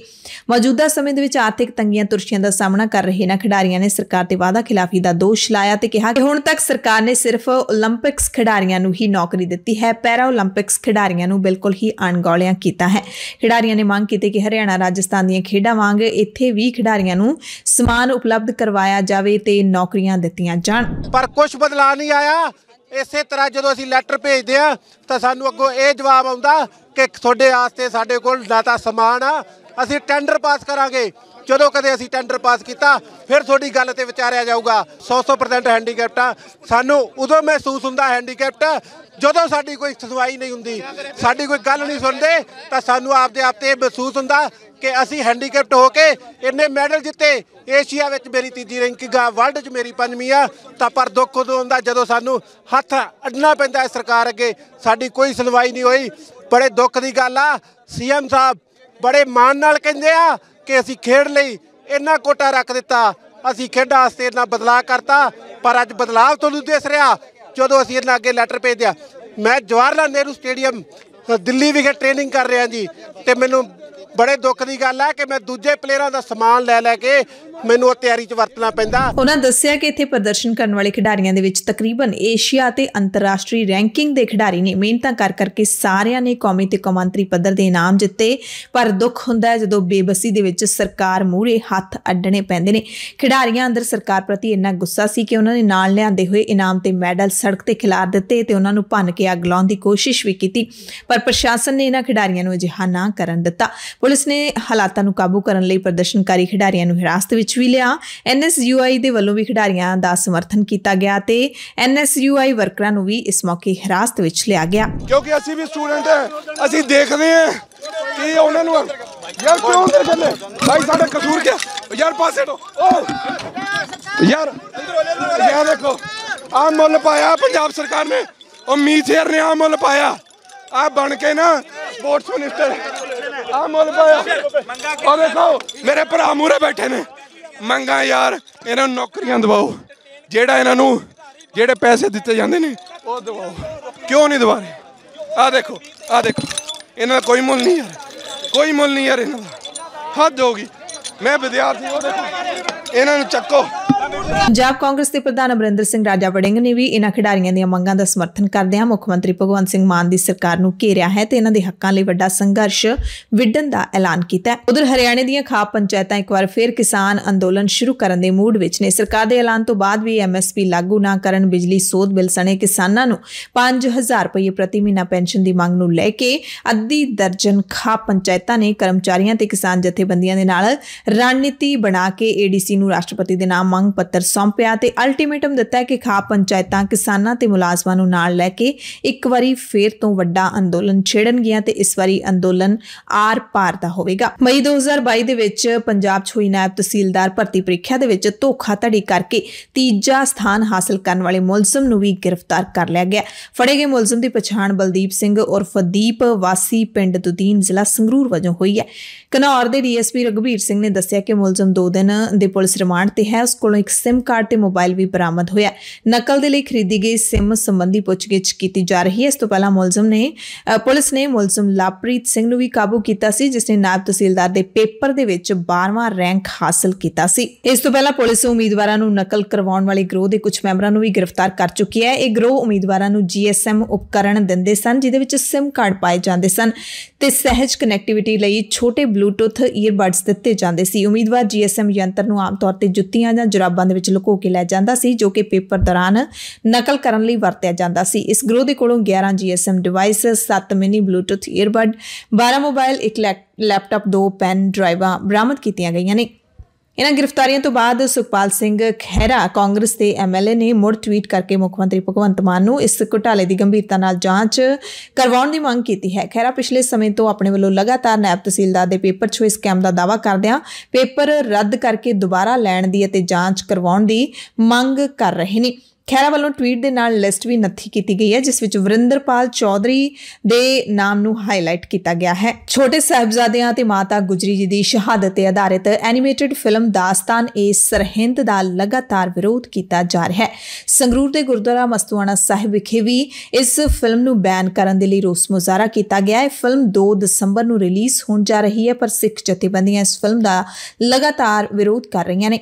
ਮੌਜੂਦਾ ਸਮੇਂ ਦੇ ਵਿੱਚ ਆਰਥਿਕ ਤੰਗੀਆਂ ਤੁਰਸ਼ੀਆਂ ਦਾ ਸਾਹਮਣਾ ਕਰ ਰਹੇ ਨਾ ਖਿਡਾਰੀਆਂ ਨੇ ਸਰਕਾਰ ਤੇ ਵਾਅਦਾ ਖਿਲਾਫੀ ਦਾ ਦੋਸ਼ ਲਾਇਆ ਤੇ ਕਿਹਾ ਕਿ ਹੁਣ ਤੱਕ ਸਰਕਾਰ ਨੇ ਸਿਰਫ 올림픽ਸ ਖਿਡਾਰੀਆਂ ਨੂੰ ਹੀ ਨੌਕਰੀ ਦਿੱਤੀ ਹੈ ਪੈਰਾ 올림픽ਸ ਖਿਡਾਰੀਆਂ ਨੂੰ ਬਿਲਕੁਲ ਹੀ ਅਣਗੌਲਿਆਂ ਕੀਤਾ ਹੈ ਖਿਡਾਰੀਆਂ ਨੇ ਮੰਗ ਕੀਤੀ ਕਿ ਹਰਿਆਣਾ ਰਾਜਸਥਾਨ ਦੀਆਂ ਖੇਡਾਂ ਵਾਂਗ ਇੱਥੇ ਵੀ ਖਿਡਾਰੀਆਂ ਨੂੰ ਸਮਾਨ ਉਪਲਬਧ ਕਰਵਾਇਆ ਜਾਵੇ ਤੇ ਨੌਕਰੀਆਂ ਦਿੱਤੀਆਂ ਜਾਣ ਪਰ ਕੁਝ ਬਦਲਾਅ ਨਹੀਂ ਆਇਆ ਇਸੇ ਤਰ੍ਹਾਂ ਜਦੋਂ ਅਸੀਂ ਲੈਟਰ ਭੇਜਦੇ ਆ ਤਾਂ ਸਾਨੂੰ ਅੱਗੋਂ ਇਹ ਜਵਾਬ ਆਉਂਦਾ ਕਿ ਤੁਹਾਡੇ ਆਸਤੇ ਸਾਡੇ ਕੋਲ ਨਾ ਤਾਂ ਸਮਾਨ ਆ ਅਸੀਂ ਟੈਂਡਰ ਪਾਸ ਕਰਾਂਗੇ ਜਦੋਂ ਕਦੇ ਅਸੀਂ ਟੈਂਡਰ ਪਾਸ ਕੀਤਾ ਫਿਰ ਤੁਹਾਡੀ ਗੱਲ ਤੇ ਵਿਚਾਰਿਆ ਜਾਊਗਾ 100 ਹੈਂਡੀਕੈਪਟਾ ਹੈਂਡੀਕੈਪਟ ਆ ਸਾਨੂੰ ਉਦੋਂ ਮਹਿਸੂਸ ਹੁੰਦਾ ਹੈਂਡੀਕੈਪਟ ਜਦੋਂ ਸਾਡੀ ਕੋਈ ਸੁਣਵਾਈ ਨਹੀਂ ਹੁੰਦੀ ਸਾਡੀ ਕੋਈ ਗੱਲ ਨਹੀਂ ਸੁਣਦੇ ਤਾਂ ਸਾਨੂੰ ਆਪਦੇ ਆਪ ਤੇ ਮਹਿਸੂਸ ਹੁੰਦਾ ਕਿ ਅਸੀਂ ਹੈਂਡੀਕੈਪਟ ਹੋ ਕੇ ਇੰਨੇ ਮੈਡਲ ਜਿੱਤੇ ਏਸ਼ੀਆ ਵਿੱਚ ਮੇਰੀ ਤੀਜੀ ਰੈਂਕਿੰਗ ਆ ਵਰਲਡ 'ਚ ਮੇਰੀ ਪੰਜਵੀਂ ਆ ਤਾਂ ਪਰ ਦੁੱਖ ਉਦੋਂ ਹੁੰਦਾ ਜਦੋਂ ਸਾਨੂੰ ਹੱਥ ਅੱਡਣਾ ਪੈਂਦਾ ਹੈ ਸਰਕਾਰ ਅੱਗੇ ਸਾਡੀ ਕੋਈ ਸੁਣਵਾਈ ਨਹੀਂ ਹੋਈ ਬੜੇ ਦੁੱਖ ਦੀ ਗੱਲ ਆ ਸੀਐਮ ਸਾਹਿਬ ਬੜੇ ਮਾਣ ਨਾਲ ਕਹਿੰਦੇ ਆ ਕਿ ਅਸੀਂ ਖੇਡ ਲਈ ਇੰਨਾ ਕੋਟਾ ਰੱਖ ਦਿੱਤਾ ਅਸੀਂ ਖੇਡਾਂ ਵਾਸਤੇ ਇੰਨਾ ਬਦਲਾਅ ਕਰਤਾ ਪਰ ਅੱਜ ਬਦਲਾਅ ਤੁਹਾਨੂੰ ਦਿਸ ਰਿਹਾ ਜਦੋਂ ਅਸੀਂ ਇਹਨਾਂ ਅੱਗੇ ਲੈਟਰ ਭੇਜਿਆ ਮੈਂ ਜਵਾਹਰ ਲਾਲ ਨਹਿਰੂ ਸਟੇਡੀਅਮ ਦਿੱਲੀ ਵਿਖੇ ਟ੍ਰੇਨਿੰਗ ਕਰ ਰਿਹਾ ਜੀ ਤੇ ਮੈਨੂੰ ਬੜੇ ਦੁੱਖ ਦੀ ਗੱਲ ਹੈ ਕਿ ਮੈਂ ਦੂਜੇ ਪਲੇਅਰਾਂ ਦਾ ਸਮਾਨ ਲੈ ਲੈ ਕੇ ਮੈਨੂੰ ਉਹ ਤਿਆਰੀ 'ਚ ਵਰਤਣਾ ਪੈਂਦਾ ਉਹਨਾਂ ਦੱਸਿਆ ਕਿ ਇੱਥੇ ਪ੍ਰਦਰਸ਼ਨ ਕਰਨ ਵਾਲੇ ਖਿਡਾਰੀਆਂ ਦੇ ਵਿੱਚ ਤਕਰੀਬਨ ਏਸ਼ੀਆ ਤੇ ਅੰਤਰਰਾਸ਼ਟਰੀ ਰੈਂਕਿੰਗ ਦੇ ਖਿਡਾਰੀ ਨੇ ਮਿਹਨਤਾਂ ਕਰ ਕਰਕੇ ਸਾਰਿਆਂ ਨੇ ਕੌਮੀ ਤੇ ਕੌਮਾਂਤਰੀ ਪੱਧਰ ਦੇ ਇਨਾਮ ਜਿੱਤੇ ਪਰ ਦੁੱਖ ਹੁੰਦਾ ਹੈ ਜਦੋਂ ਬੇਬਸੀ ਦੇ ਵਿੱਚ ਸਰਕਾਰ ਮੂਹਰੇ ਹੱਥ ਅੱਡਣੇ ਪੈਂਦੇ ਨੇ ਖਿਡਾਰੀਆਂ ਅੰਦਰ ਸਰਕਾਰ ਪ੍ਰਤੀ ਇੰਨਾ ਗੁੱਸਾ ਸੀ ਕਿ ਉਹਨਾਂ ਨੇ ਨਾਲ ਲਿਆਂਦੇ ਹੋਏ ਇਨਾਮ ਤੇ ਮੈਡਲ ਸੜਕ ਤੇ ਖਿਲਾਰ ਦਿੱਤੇ ਤੇ ਉਹਨਾਂ ਨੂੰ ਭੰਨ ਕੇ ਅੱਗ ਲਾਉਣ ਦੀ ਕੋਸ਼ਿਸ਼ ਵੀ ਕੀਤੀ ਪਰ ਪ੍ਰਸ਼ਾਸਨ ਨੇ ਇਹਨਾਂ ਖਿਡਾਰੀਆਂ ਨੂੰ ਅਜਿਹਾ ਨਾ ਕਰਨ ਦਿੱਤਾ ਪੁਲਿਸ ਨੇ ਹਾਲਾਤਾਂ ਨੂੰ ਕਾਬੂ ਕਰਨ ਲਈ ਪ੍ਰਦਰਸ਼ਨਕਾਰੀ ਖਿਡਾਰੀਆਂ ਨੂੰ ਹਿਰਾਸਤ ਵਿੱਚ ਵਿੱਚ ਵੀ ਲਿਆ ਐਨਐਸਯੂਆਈ ਦੇ ਵੱਲੋਂ ਵੀ ਖਿਡਾਰੀਆਂ ਦਾ ਸਮਰਥਨ ਕੀਤਾ ਗਿਆ ਤੇ ਐਨਐਸਯੂਆਈ ਵਰਕਰਾਂ ਨੂੰ ਵੀ ਇਸ ਮੌਕੇ ਹਿਰਾਸਤ ਵਿੱਚ ਲਿਆ ਗਿਆ ਕਿਉਂਕਿ ਅਸੀਂ ਵੀ ਸਟੂਡੈਂਟ ਹਾਂ ਅਸੀਂ ਦੇਖਦੇ ਹਾਂ ਕਿ ਉਹਨਾਂ ਨੂੰ ਯਾਰ ਕਿਉਂ ਅੰਦਰ ਚੱਲੇ ਭਾਈ ਸਾਡਾ ਕਸੂਰ ਕੀ ਯਾਰ ਪਾਸੇ ਤੋਂ ਯਾਰ ਯਾਰ ਦੇਖੋ ਆ ਮੁੱਲ ਪਾਇਆ ਪੰਜਾਬ ਸਰਕਾਰ ਨੇ ਉਹ ਮੀਥੇਰ ਨੇ ਆ ਮੁੱਲ ਪਾਇਆ ਆ ਬਣ ਕੇ ਨਾ ਸਪੋਰਟਸ ਮਿਨਿਸਟਰ ਆ ਮੁੱਲ ਪਾਇਆ ਉਹ ਦੇਖੋ ਮੇਰੇ ਭਰਾ ਮੂਰੇ ਬੈਠੇ ਨੇ ਮੰਗਾ ਯਾਰ ਇਹਨਾਂ ਨੂੰ ਨੌਕਰੀਆਂ ਦਿਵਾਓ ਜਿਹੜਾ ਇਹਨਾਂ ਨੂੰ ਜਿਹੜੇ ਪੈਸੇ ਦਿੱਤੇ ਜਾਂਦੇ ਨੇ ਉਹ ਦਿਵਾਓ ਕਿਉਂ ਨਹੀਂ ਦਿਵਾਰੇ ਰਹੇ ਆ ਦੇਖੋ ਆ ਦੇਖੋ ਇਹਨਾਂ ਦਾ ਕੋਈ ਮੁੱਲ ਨਹੀਂ ਯਾਰ ਕੋਈ ਮੁੱਲ ਨਹੀਂ ਯਾਰ ਇਹਨਾਂ ਦਾ ਹੱਦ ਹੋ ਗਈ ਮੈਂ ਵਿਦਿਆਰਥੀ ਹਾਂ ਦੇਖੋ ਇਹਨਾਂ ਨੂੰ ਚੱਕੋ ਪੰਜਾਬ ਕਾਂਗਰਸ ਦੇ ਪ੍ਰਧਾਨ ਅਮਰਿੰਦਰ ਸਿੰਘ ਰਾਜਾ ਵੜਿੰਗ ਨੇ ਵੀ ਇਹਨਾਂ ਖਿਡਾਰੀਆਂ ਦੀਆਂ ਮੰਗਾਂ ਦਾ ਸਮਰਥਨ ਕਰਦੇ ਹਾਂ ਮੁੱਖ ਮੰਤਰੀ ਭਗਵੰਤ ਸਿੰਘ ਮਾਨ ਦੀ ਸਰਕਾਰ ਨੂੰ ਘੇਰਿਆ ਹੈ ਤੇ ਇਹਨਾਂ ਦੇ ਹੱਕਾਂ ਲਈ ਵੱਡਾ ਸੰਘਰਸ਼ ਵਿੱਢਣ ਦਾ ਐਲਾਨ ਕੀਤਾ ਹੈ ਉਧਰ ਹਰਿਆਣੇ ਦੀਆਂ ਖਾਪ ਪੰਚਾਇਤਾਂ ਇੱਕ ਵਾਰ ਫਿਰ ਕਿਸਾਨ ਅੰਦੋਲਨ ਸ਼ੁਰੂ ਕਰਨ ਦੇ ਮੂਡ ਵਿੱਚ ਨੇ ਸਰਕਾਰ ਦੇ ਐਲਾਨ ਤੋਂ ਬਾਅਦ ਵੀ ਐਮਐਸਪੀ ਲਾਗੂ ਨਾ ਕਰਨ ਬਿਜਲੀ ਸੋਧ ਬਿੱਲ ਸਣੇ ਕਿਸਾਨਾਂ ਨੂੰ 5000 ਰੁਪਏ ਪ੍ਰਤੀ ਮਹੀਨਾ ਪੈਨਸ਼ਨ ਦੀ ਮੰਗ ਨੂੰ ਲੈ ਕੇ ਅੱਧੀ ਦਰਜਨ ਖਾਪ ਪੰਚਾਇਤਾਂ ਨੇ ਕਰਮਚਾਰੀਆਂ ਤੇ ਕਿਸਾਨ ਜਥੇਬੰਦੀਆਂ ਦੇ ਨਾਲ ਰਣਨੀਤੀ ਬਣਾ ਕੇ ਏਡੀਸੀ ਨੂੰ ਰਾਸ਼ਟਰਪਤੀ ਦੇ ਨਾਮ ਮੰਗ ਪੱਤਰ ਸੌਂਪਿਆ ਤੇ ਅਲਟੀਮੇਟਮ ਦਿੱਤਾ ਕਿ ਖਾ ਪੰਚਾਇਤਾਂ ਕਿਸਾਨਾਂ ਤੇ ਮੁਲਾਜ਼ਮਾਂ ਨੂੰ ਨਾਲ ਲੈ ਕੇ ਇੱਕ ਵਾਰੀ ਫੇਰ ਤੋਂ ਵੱਡਾ ਅੰਦੋਲਨ ਛੇੜਨ ਗਿਆ ਤੇ ਇਸ ਵਾਰੀ ਅੰਦੋਲਨ ਆਰ ਪਾਰ ਦਾ ਹੋਵੇਗਾ ਮਈ 2022 ਦੇ ਵਿੱਚ ਪੰਜਾਬ 'ਚ ਹੋਈ ਨਾਇਬ ਤਹਿਸੀਲਦਾਰ ਭਰਤੀ ਪ੍ਰੀਖਿਆ ਦੇ ਵਿੱਚ ਧੋਖਾਧੜੀ ਕਰਕੇ ਤੀਜਾ ਸਥਾਨ ਹਾਸਲ ਕਰਨ ਵਾਲੇ ਮੁਲਜ਼ਮ ਨੂੰ ਵੀ ਗ੍ਰਿਫਤਾਰ ਕਰ ਲਿਆ ਗਿਆ ਫੜੇ ਗਏ ਮੁਲਜ਼ਮ ਦੀ ਪਛਾਣ ਬਲਦੀਪ ਸਿੰਘ ਉਰਫ ਦੀਪ ਵਾਸੀ ਪਿੰਡ ਦੁਦੀਨ ਜ਼ਿਲ੍ਹਾ ਸੰਗਰੂਰ ਵਜੋਂ ਹੋਈ ਹੈ ਕਨੌਰ ਦੇ ਡੀਐਸਪੀ ਰਗਵੀਰ ਸਿੰਘ ਨੇ ਦੱਸਿਆ ਕਿ ਮੁਲਜ਼ਮ 2 ਦਿਨ ਦੇ ਪੁਲਿਸ ਰਿਮਾਂਡ ਤੇ ਹੈ ਉਸ ਕੋਲੋਂ ਇੱਕ SIM ਕਾਰਡ ਤੇ ਮੋਬਾਈਲ ਵੀ ਬਰਾਮਦ ਹੋਇਆ ਨਕਲ ਦੇ ਲਈ ਖਰੀਦੀ ਗਈ SIM ਸੰਬੰਧੀ ਪੁੱਛਗਿੱਛ ਕੀਤੀ ਜਾ ਰਹੀ ਹੈ ਇਸ ਤੋਂ ਪਹਿਲਾਂ ਮੁਲਜ਼ਮ ਨੇ ਪੁਲਿਸ ਨੇ ਮੁਲਜ਼ਮ ਲਾਪ੍ਰੀਤ ਸਿੰਘ ਨੂੰ ਵੀ ਕਾਬੂ ਕੀਤਾ ਸੀ ਜਿਸ ਨੇ ਨਾਇਬ ਤਹਿਸੀਲਦਾਰ ਦੇ ਪੇਪਰ ਦੇ ਵਿੱਚ 12ਵਾਂ ਰੈਂਕ ਹਾਸਲ ਕੀਤਾ ਸੀ ਇਸ ਤੋਂ ਪਹਿਲਾਂ ਪੁਲਿਸ ਉਮੀਦਵਾਰਾਂ ਨੂੰ ਨਕਲ ਕਰਵਾਉਣ ਵਾਲੇ ਗਰੋਹ ਦੇ ਕੁਝ ਮੈਂਬਰਾਂ ਨੂੰ ਵੀ ਗ੍ਰਿਫਤਾਰ ਕਰ ਚੁੱਕੀ ਹੈ ਇਹ ਗਰੋਹ ਉਮੀਦਵਾਰਾਂ ਨੂੰ ਜੀਐਸਐਮ ਉਪਕਰਣ ਦਿੰਦੇ ਸਨ ਜਿਦੇ ਵਿੱਚ SIM ਕਾਰਡ ਪਾਏ ਜਾਂਦੇ ਸਨ ਤੇ ਸਹਿਜ ਕਨੈਕਟੀਵਿਟੀ ਲਈ ਛੋਟੇ ਬਲੂਟੁੱਥ ਈਅਰਬਡਸ ਦਿੱਤੇ ਜਾਂਦੇ ਸੀ ਉਮੀਦਵਾਰ ਜੀਐਸਐਮ ਯੰਤਰ ਨੂੰ ਆਮ ਤੌਰ ਤੇ ਜੁੱਤੀਆਂ ਜਾਂ ਜੁਰਾਬਾਂ ਦੇ ਵਿੱਚ ਲੁਕੋ ਕੇ ਲੈ ਜਾਂਦਾ ਸੀ ਜੋ ਕਿ ਪੇਪਰ ਦੌਰਾਨ ਨਕਲ ਕਰਨ ਲਈ ਵਰਤਿਆ ਜਾਂਦਾ ਸੀ ਇਸ ਗਰੋਹ ਦੇ ਕੋਲੋਂ 11 GSM device 7 mini Bluetooth earbud 12 mobile 1 laptop 2 pen ਡਰਾਈਵਾਂ ਬਰਾਮਦ ਕੀਤੀਆਂ ਗਈਆਂ ਨੇ ਇਹਨਾਂ ਗ੍ਰਿਫਤਾਰੀਆਂ ਤੋਂ ਬਾਅਦ ਸੁਖਪਾਲ ਸਿੰਘ ਖਹਿਰਾ ਕਾਂਗਰਸ ਦੇ ਐਮਐਲਏ ਨੇ ਮੁੜ ਟਵੀਟ ਕਰਕੇ ਮੁੱਖ ਮੰਤਰੀ ਭਗਵੰਤ ਮਾਨ ਨੂੰ ਇਸ ਘੁਟਾਲੇ ਦੀ ਗੰਭੀਰਤਾ ਨਾਲ ਜਾਂਚ ਕਰਵਾਉਣ ਦੀ ਮੰਗ ਕੀਤੀ ਹੈ ਖਹਿਰਾ ਪਿਛਲੇ ਸਮੇਂ ਤੋਂ ਆਪਣੇ ਵੱਲੋਂ ਲਗਾਤਾਰ ਨਾਇਬ ਤਹਿਸੀਲਦਾਰ ਦੇ ਪੇਪਰ ਇਸ ਸਕੈਮ ਦਾ ਦਾਵਾ ਕਰਦਿਆਂ ਪੇਪਰ ਰੱਦ ਕਰਕੇ ਦੁਬਾਰਾ ਲੈਣ ਦੀ ਅਤੇ ਜਾਂਚ ਕਰਵਾਉਣ ਦੀ ਮੰਗ ਕਰ ਰਹੇ ਨੇ ਖੈਰਾ ਵੱਲੋਂ ਟਵੀਟ ਦੇ ਨਾਲ ਲਿਸਟ ਵੀ ਨੱਥੀ ਕੀਤੀ ਗਈ ਹੈ ਜਿਸ ਵਿੱਚ ਵਰਿੰਦਰਪਾਲ ਚੌਧਰੀ ਦੇ ਨਾਮ ਨੂੰ ਹਾਈਲਾਈਟ ਕੀਤਾ ਗਿਆ ਹੈ ਛੋਟੇ ਸਹਬਜ਼ਾਦਿਆਂ ਤੇ ਮਾਤਾ ਗੁਜਰੀ ਜੀ ਦੀ ਸ਼ਹਾਦਤ ਤੇ ਆਧਾਰਿਤ ਐਨੀਮੇਟਿਡ ਫਿਲਮ ਦਾਸਤਾਨ ਏ ਸਰਹਿੰਦ ਦਾ ਲਗਾਤਾਰ ਵਿਰੋਧ ਕੀਤਾ ਜਾ ਰਿਹਾ ਹੈ ਸੰਗਰੂਰ ਦੇ ਗੁਰਦੁਆਰਾ ਮਸਤੂਆਣਾ ਸਾਹਿਬ ਵਿਖੇ ਵੀ ਇਸ ਫਿਲਮ ਨੂੰ ਬੈਨ ਕਰਨ ਦੇ ਲਈ ਰੋਸ ਮੁਜ਼ਾਹਰਾ ਕੀਤਾ ਗਿਆ ਹੈ ਫਿਲਮ 2 ਦਸੰਬਰ ਨੂੰ ਰਿਲੀਜ਼ ਹੋਣ ਜਾ ਰਹੀ ਹੈ ਪਰ ਸਿੱਖ ਜਥੇਬੰਦੀਆਂ ਇਸ ਫਿਲਮ ਦਾ ਲਗਾਤਾਰ ਵਿਰੋਧ ਕਰ ਰਹੀਆਂ ਨੇ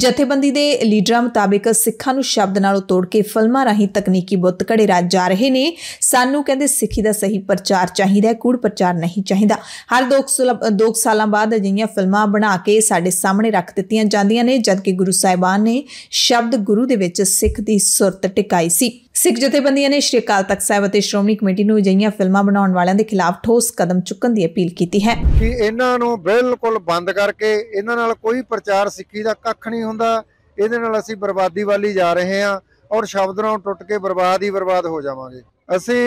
ਜਥੇਬੰਦੀ ਦੇ ਲੀਡਰਾਂ ਮੁਤਾਬਕ ਸਿੱਖਾਂ ਨੂੰ ਸ਼ਬਦ ਨਾਲੋਂ ਤੋੜ ਕੇ ਫਿਲਮਾਂ ਰਾਹੀਂ ਤਕਨੀਕੀ ਬੁੱਤ ਘੜੇ ਰਾਜ ਜਾ ਰਹੇ ਨੇ ਸਾਨੂੰ ਕਹਿੰਦੇ ਸਿੱਖੀ ਦਾ ਸਹੀ ਪ੍ਰਚਾਰ ਚਾਹੀਦਾ ਹੈ ਕੂੜ ਪ੍ਰਚਾਰ ਨਹੀਂ ਚਾਹੀਦਾ ਹਰ 2 ਸਾਲਾਂ ਬਾਅਦ ਅਜਿਹੀਆਂ ਫਿਲਮਾਂ ਬਣਾ ਕੇ ਸਾਡੇ ਸਾਹਮਣੇ ਰੱਖ ਦਿੱਤੀਆਂ ਜਾਂਦੀਆਂ ਨੇ ਜਦਕਿ ਗੁਰੂ ਸਾਹਿਬਾਨ ਨੇ ਸ਼ਬਦ ਗੁਰੂ ਦੇ ਵਿੱਚ ਸਿੱਖ ਦੀ ਸੁਰਤ ਟਿਕਾਈ ਸੀ ਸਿੱਖ ਜਥੇਬੰਦੀਆਂ ਨੇ ਸ਼੍ਰੀ ਅਕਾਲ ਤਖਤ ਸਾਹਿਬ ਅਤੇ ਸ਼੍ਰੋਮਣੀ ਕਮੇਟੀ ਨੂੰ ਅਜਿਹੀਆਂ ਫਿਲਮਾਂ ਬਣਾਉਣ ਵਾਲਿਆਂ ਦੇ ਖਿਲਾਫ ਠੋਸ ਕਦਮ ਚੁੱਕਣ ਦੀ ਅਪੀਲ ਕੀਤੀ ਹੈ ਕਿ ਇਹਨਾਂ ਨੂੰ ਬਿਲਕੁਲ ਬੰਦ ਕਰਕੇ ਇਹਨਾਂ ਨਾਲ ਕੋਈ ਪ੍ਰਚਾਰ ਸਿੱਖੀ ਦਾ ਕੱਖ ਨਹੀਂ ਹੁੰਦਾ ਇਹਦੇ ਨਾਲ ਅਸੀਂ ਬਰਬਾਦੀ ਵਾਲੀ ਜਾ ਰਹੇ ਹਾਂ ਔਰ ਸ਼ਬਦ ਨਾਲ ਟੁੱਟ ਕੇ ਬਰਬਾਦ ਹੀ ਬਰਬਾਦ ਹੋ ਜਾਵਾਂਗੇ ਅਸੀਂ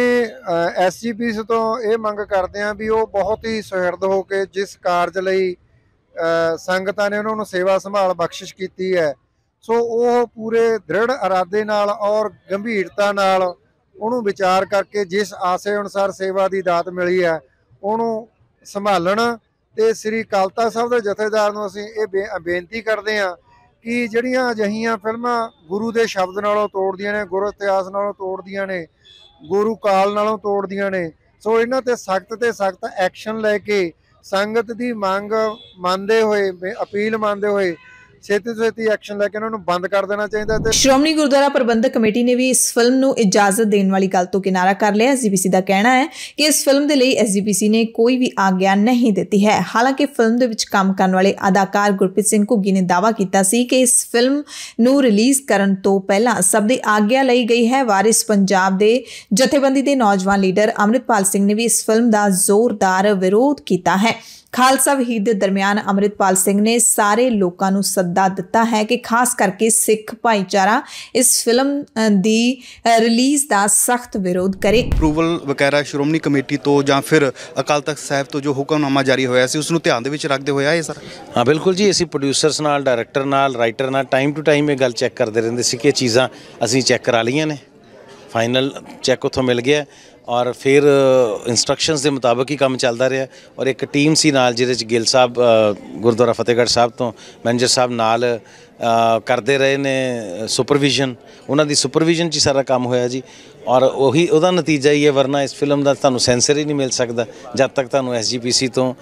ਐਸਜੀਪੀਸ ਤੋਂ ਇਹ ਮੰਗ ਕਰਦੇ ਹਾਂ ਵੀ ਉਹ ਬਹੁਤ ਹੀ ਸਹਿਰਦ ਹੋ ਕੇ ਜਿਸ ਕਾਰਜ ਲਈ ਸੰਗਤਾਂ ਨੇ ਉਹਨਾਂ ਨੂੰ ਸੇਵਾ ਸੰਭਾਲ ਬਖਸ਼ਿਸ਼ ਕੀਤੀ ਹੈ ਸੋ ਉਹ ਪੂਰੇ ਦ੍ਰਿੜ ਇਰਾਦੇ ਨਾਲ ਔਰ ਗੰਭੀਰਤਾ ਨਾਲ ਉਹਨੂੰ ਵਿਚਾਰ ਕਰਕੇ ਜਿਸ ਆਸੇ ਅਨੁਸਾਰ ਸੇਵਾ ਦੀ ਦਾਤ ਮਿਲੀ ਹੈ ਉਹਨੂੰ ਸੰਭਾਲਣ ਤੇ ਸ੍ਰੀ ਕਾਲਤਾ ਸਾਹਿਬ ਦੇ ਜਥੇਦਾਰ ਨੂੰ ਅਸੀਂ ਇਹ ਬੇਨਤੀ ਕਰਦੇ ਹਾਂ ਕਿ ਜਿਹੜੀਆਂ ਅਜਹੀਆਂ ਫਿਲਮਾਂ ਗੁਰੂ ਦੇ ਸ਼ਬਦ ਨਾਲੋਂ ਤੋੜਦੀਆਂ ਨੇ ਗੁਰੂ ਇਤਿਹਾਸ ਨਾਲੋਂ ਤੋੜਦੀਆਂ ਨੇ ਗੁਰੂ ਕਾਲ ਨਾਲੋਂ ਤੋੜਦੀਆਂ ਨੇ ਸੋ ਇਹਨਾਂ ਤੇ ਸਖਤ ਤੇ ਸਖਤ ਐਕਸ਼ਨ ਲੈ ਕੇ ਸੰਗਤ ਦੀ ਮੰਗ ਮੰਨਦੇ ਹੋਏ ਅਪੀਲ ਮੰਨਦੇ ਹੋਏ ਛੇਤੀ ਛੇਤੀ ਐਕਸ਼ਨ ਲੈ ਕੇ ਉਹਨਾਂ ਨੂੰ ਬੰਦ ਕਰ ਦੇਣਾ ਚਾਹੀਦਾ ਤੇ ਸ਼੍ਰੋਮਣੀ ਗੁਰਦੁਆਰਾ ਪ੍ਰਬੰਧਕ ਕਮੇਟੀ ਨੇ ਵੀ ਇਸ ਫਿਲਮ ਨੂੰ ਇਜਾਜ਼ਤ ਦੇਣ ਵਾਲੀ ਗੱਲ ਤੋਂ ਕਿਨਾਰਾ ਕਰ ਲਿਆ ਐਸਜੀਪੀਸੀ ਦਾ ਕਹਿਣਾ ਹੈ ਕਿ ਇਸ ਫਿਲਮ ਦੇ ਲਈ ਐਸਜੀਪੀਸੀ ਨੇ ਕੋਈ ਵੀ ਆਗਿਆ ਨਹੀਂ ਦਿੱਤੀ ਹੈ ਹਾਲਾਂਕਿ ਫਿਲਮ ਦੇ ਵਿੱਚ ਕੰਮ ਕਰਨ ਵਾਲੇ ਅਦਾਕਾਰ ਗੁਰਪ੍ਰੀਤ ਸਿੰਘ ਘੁੱਗੀ ਨੇ ਦਾਵਾ ਕੀਤਾ ਸੀ ਕਿ ਇਸ ਫਿਲਮ ਨੂੰ ਰਿਲੀਜ਼ ਕਰਨ ਤੋਂ ਪਹਿਲਾਂ ਸਭ ਦੀ ਆਗਿਆ ਲਈ ਗਈ ਹੈ ਵਾਰਿਸ ਪੰਜਾਬ ਦੇ ਜਥੇਬੰਦੀ ਦੇ ਨੌਜਵਾਨ ਲੀਡਰ ਅਮਰਿਤਪਾਲ ਸਿੰਘ ਨੇ ਵੀ ਇਸ ਫਿਲਮ ਦਾ ਜ਼ੋਰਦਾਰ ਵਿਰੋਧ ਕੀਤਾ ਹੈ ਖਾਲਸਾ ਵਹੀਦ ਦੇ ਦਰਮਿਆਨ ਅਮਰਿਤਪਾਲ ਸਿੰਘ ਨੇ ਸਾਰੇ ਲੋਕਾਂ ਨੂੰ ਸੱਦਾ ਦਿੱਤਾ ਹੈ ਕਿ ਖਾਸ ਕਰਕੇ ਸਿੱਖ ਭਾਈਚਾਰਾ ਇਸ ਫਿਲਮ ਦੀ ਰਿਲੀਜ਼ ਦਾ ਸਖਤ ਵਿਰੋਧ ਕਰੇ ਅਪਰੂਵਲ ਵਗੈਰਾ ਸ਼੍ਰੋਮਣੀ ਕਮੇਟੀ ਤੋਂ ਜਾਂ ਫਿਰ ਅਕਾਲ ਤਖਤ ਸਾਹਿਬ ਤੋਂ ਜੋ ਹੁਕਮਨਾਮਾ ਜਾਰੀ ਹੋਇਆ ਸੀ ਉਸ ਨੂੰ ਧਿਆਨ ਦੇ ਵਿੱਚ ਰੱਖਦੇ ਹੋਇਆ ਇਹ ਸਰ ਹਾਂ ਬਿਲਕੁਲ ਜੀ ਅਸੀਂ ਪ੍ਰੋਡਿਊਸਰਸ ਨਾਲ ਡਾਇਰੈਕਟਰ ਨਾਲ ਰਾਈਟਰ ਨਾਲ ਟਾਈਮ ਟੂ ਟਾਈਮ ਇਹ ਗੱਲ ਚੈੱਕ ਕਰਦੇ ਰਹਿੰਦੇ ਸੀ ਕਿ ਚੀਜ਼ਾਂ ਅਸੀਂ ਚੈੱਕ ਕਰਾ ਲਈਆਂ ਨੇ ਫਾਈਨਲ ਚੈੱਕ ਉਥੋਂ ਮਿਲ ਗਿਆ ਔਰ ਫਿਰ ਇਨਸਟਰਕਸ਼ਨਸ ਦੇ ਮੁਤਾਬਕ ਹੀ ਕੰਮ ਚੱਲਦਾ ਰਿਹਾ ਔਰ ਇੱਕ ਟੀਮ ਸੀ ਨਾਲ ਜਿਹਦੇ ਚ ਗਿੱਲ ਸਾਹਿਬ ਗੁਰਦੁਆਰਾ ਫਤਿਹਗੜ੍ਹ ਸਾਹਿਬ ਤੋਂ ਮੈਨੇਜਰ ਸਾਹਿਬ ਨਾਲ ਕਰਦੇ ਰਹੇ ਨੇ ਸੁਪਰਵੀਜ਼ਨ ਉਹਨਾਂ ਦੀ ਸੁਪਰਵੀਜ਼ਨ 'ਚ ਸਾਰਾ ਕੰਮ ਹੋਇਆ ਜੀ ਔਰ ਉਹੀ ਉਹਦਾ ਨਤੀਜਾ ਹੀ ਹੈ ਵਰਨਾ ਇਸ ਫਿਲਮ ਦਾ ਤੁਹਾਨੂੰ ਸੈਂਸਰ ਹੀ ਨਹੀਂ ਮਿਲ ਸਕਦਾ ਜਦ ਤੱਕ ਤੁਹਾਨੂੰ ਐਸਜੀਪੀਸੀ ਤੋਂ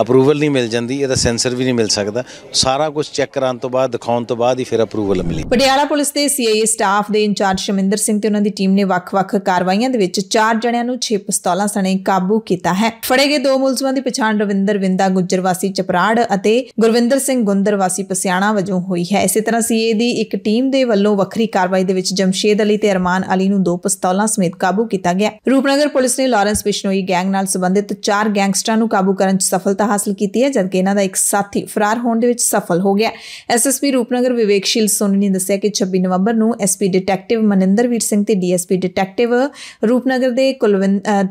ਅਪਰੂਵਲ ਨਹੀਂ ਮਿਲ ਜਾਂਦੀ ਇਹਦਾ ਸੈਂਸਰ ਵੀ ਨਹੀਂ ਮਿਲ ਸਕਦਾ ਸਾਰਾ ਕੁਝ ਚੈੱਕ ਕਰਾਉਣ ਤੋਂ ਬਾਅਦ ਦਿਖਾਉਣ ਤੋਂ ਬਾਅਦ ਹੀ ਫਿਰ ਅਪਰੂਵਲ ਮਿਲੀ ਪਟਿਆਲਾ ਪੁਲਿਸ ਦੇ ਸੀਆਈਏ ਸਟਾਫ ਦੇ ਇੰਚਾਰਜ ਸ਼ਮਿੰਦਰ ਸਿੰਘ ਤੇ ਉਹਨਾਂ ਦੀ ਟੀਮ ਨੇ ਵੱਖ-ਵੱਖ ਕਾਰਵਾਈਆਂ ਦੇ ਵਿੱਚ ਚਾਰ ਜਣਿਆਂ ਨੂੰ 6 ਪਿਸਤੌਲਾਂ ਸਣੇ ਕਾਬੂ ਕੀਤਾ ਹੈ ਫੜੇ ਗਏ ਦੋ ਮੁਲਜ਼ਮਾਂ ਦੀ ਪਛਾਣ ਰਵਿੰਦਰ ਵਿੰਦਾ ਗੁੱਜਰ ਵਾਸੀ ਚਪਰਾੜ ਅਤੇ ਗੁਰਵਿੰਦਰ ਸਿੰਘ ਗੁੰਦਰ ਵਾਸੀ ਪਸਿਆਣਾ ਵਜੋਂ ਹੋਈ ਹੈ ਇਸੇ ਤਰ੍ਹਾਂ ਸੀਏ ਦੀ ਇੱਕ ਟੀਮ ਦੇ ਵੱਲੋਂ ਵੱਖਰੀ ਕਾਰਵਾਈ ਦੇ ਵਿੱਚ ਜਮਸ਼ੇਦ ਅਲੀ ਤੇ ਅਰਮਾਨ ਅਲੀ ਨੂੰ ਦੋ ਪਿਸਤੌਲਾਂ ਸਮੇਤ ਕਾਬੂ ਕੀਤਾ ਗਿਆ ਰੂਪਨਗਰ ਪੁਲਿਸ ਨੇ ਲਾਰੈਂਸ ਬਿਸ਼ਨੋਈ ਗੈਂਗ ਨਾਲ ਸੰਬੰਧਿਤ ਚਾਰ ਗੈਂਗਸਟਰਾਂ ਨੂੰ ਕਾਬੂ ਕਰਨ 'ਚ ਸਫਲ ਸਫਲਤਾ ਹਾਸਲ ਕੀਤੀ ਹੈ ਜਦਕਿ ਇਹਨਾਂ ਦਾ ਇੱਕ ਸਾਥੀ ਫਰਾਰ ਹੋਣ ਦੇ ਵਿੱਚ ਸਫਲ ਹੋ ਗਿਆ ਐਸਐਸਪੀ ਰੂਪਨਗਰ ਵਿਵੇਕਸ਼ੀਲ ਸੋਨੀ ਨੇ ਦੱਸਿਆ ਕਿ 26 ਨਵੰਬਰ ਨੂੰ ਐਸਪੀ ਡਿਟੈਕਟਿਵ ਮਨਿੰਦਰਵੀਰ ਸਿੰਘ ਤੇ ਡੀਐਸਪੀ ਡਿਟੈਕਟਿਵ ਰੂਪਨਗਰ ਦੇ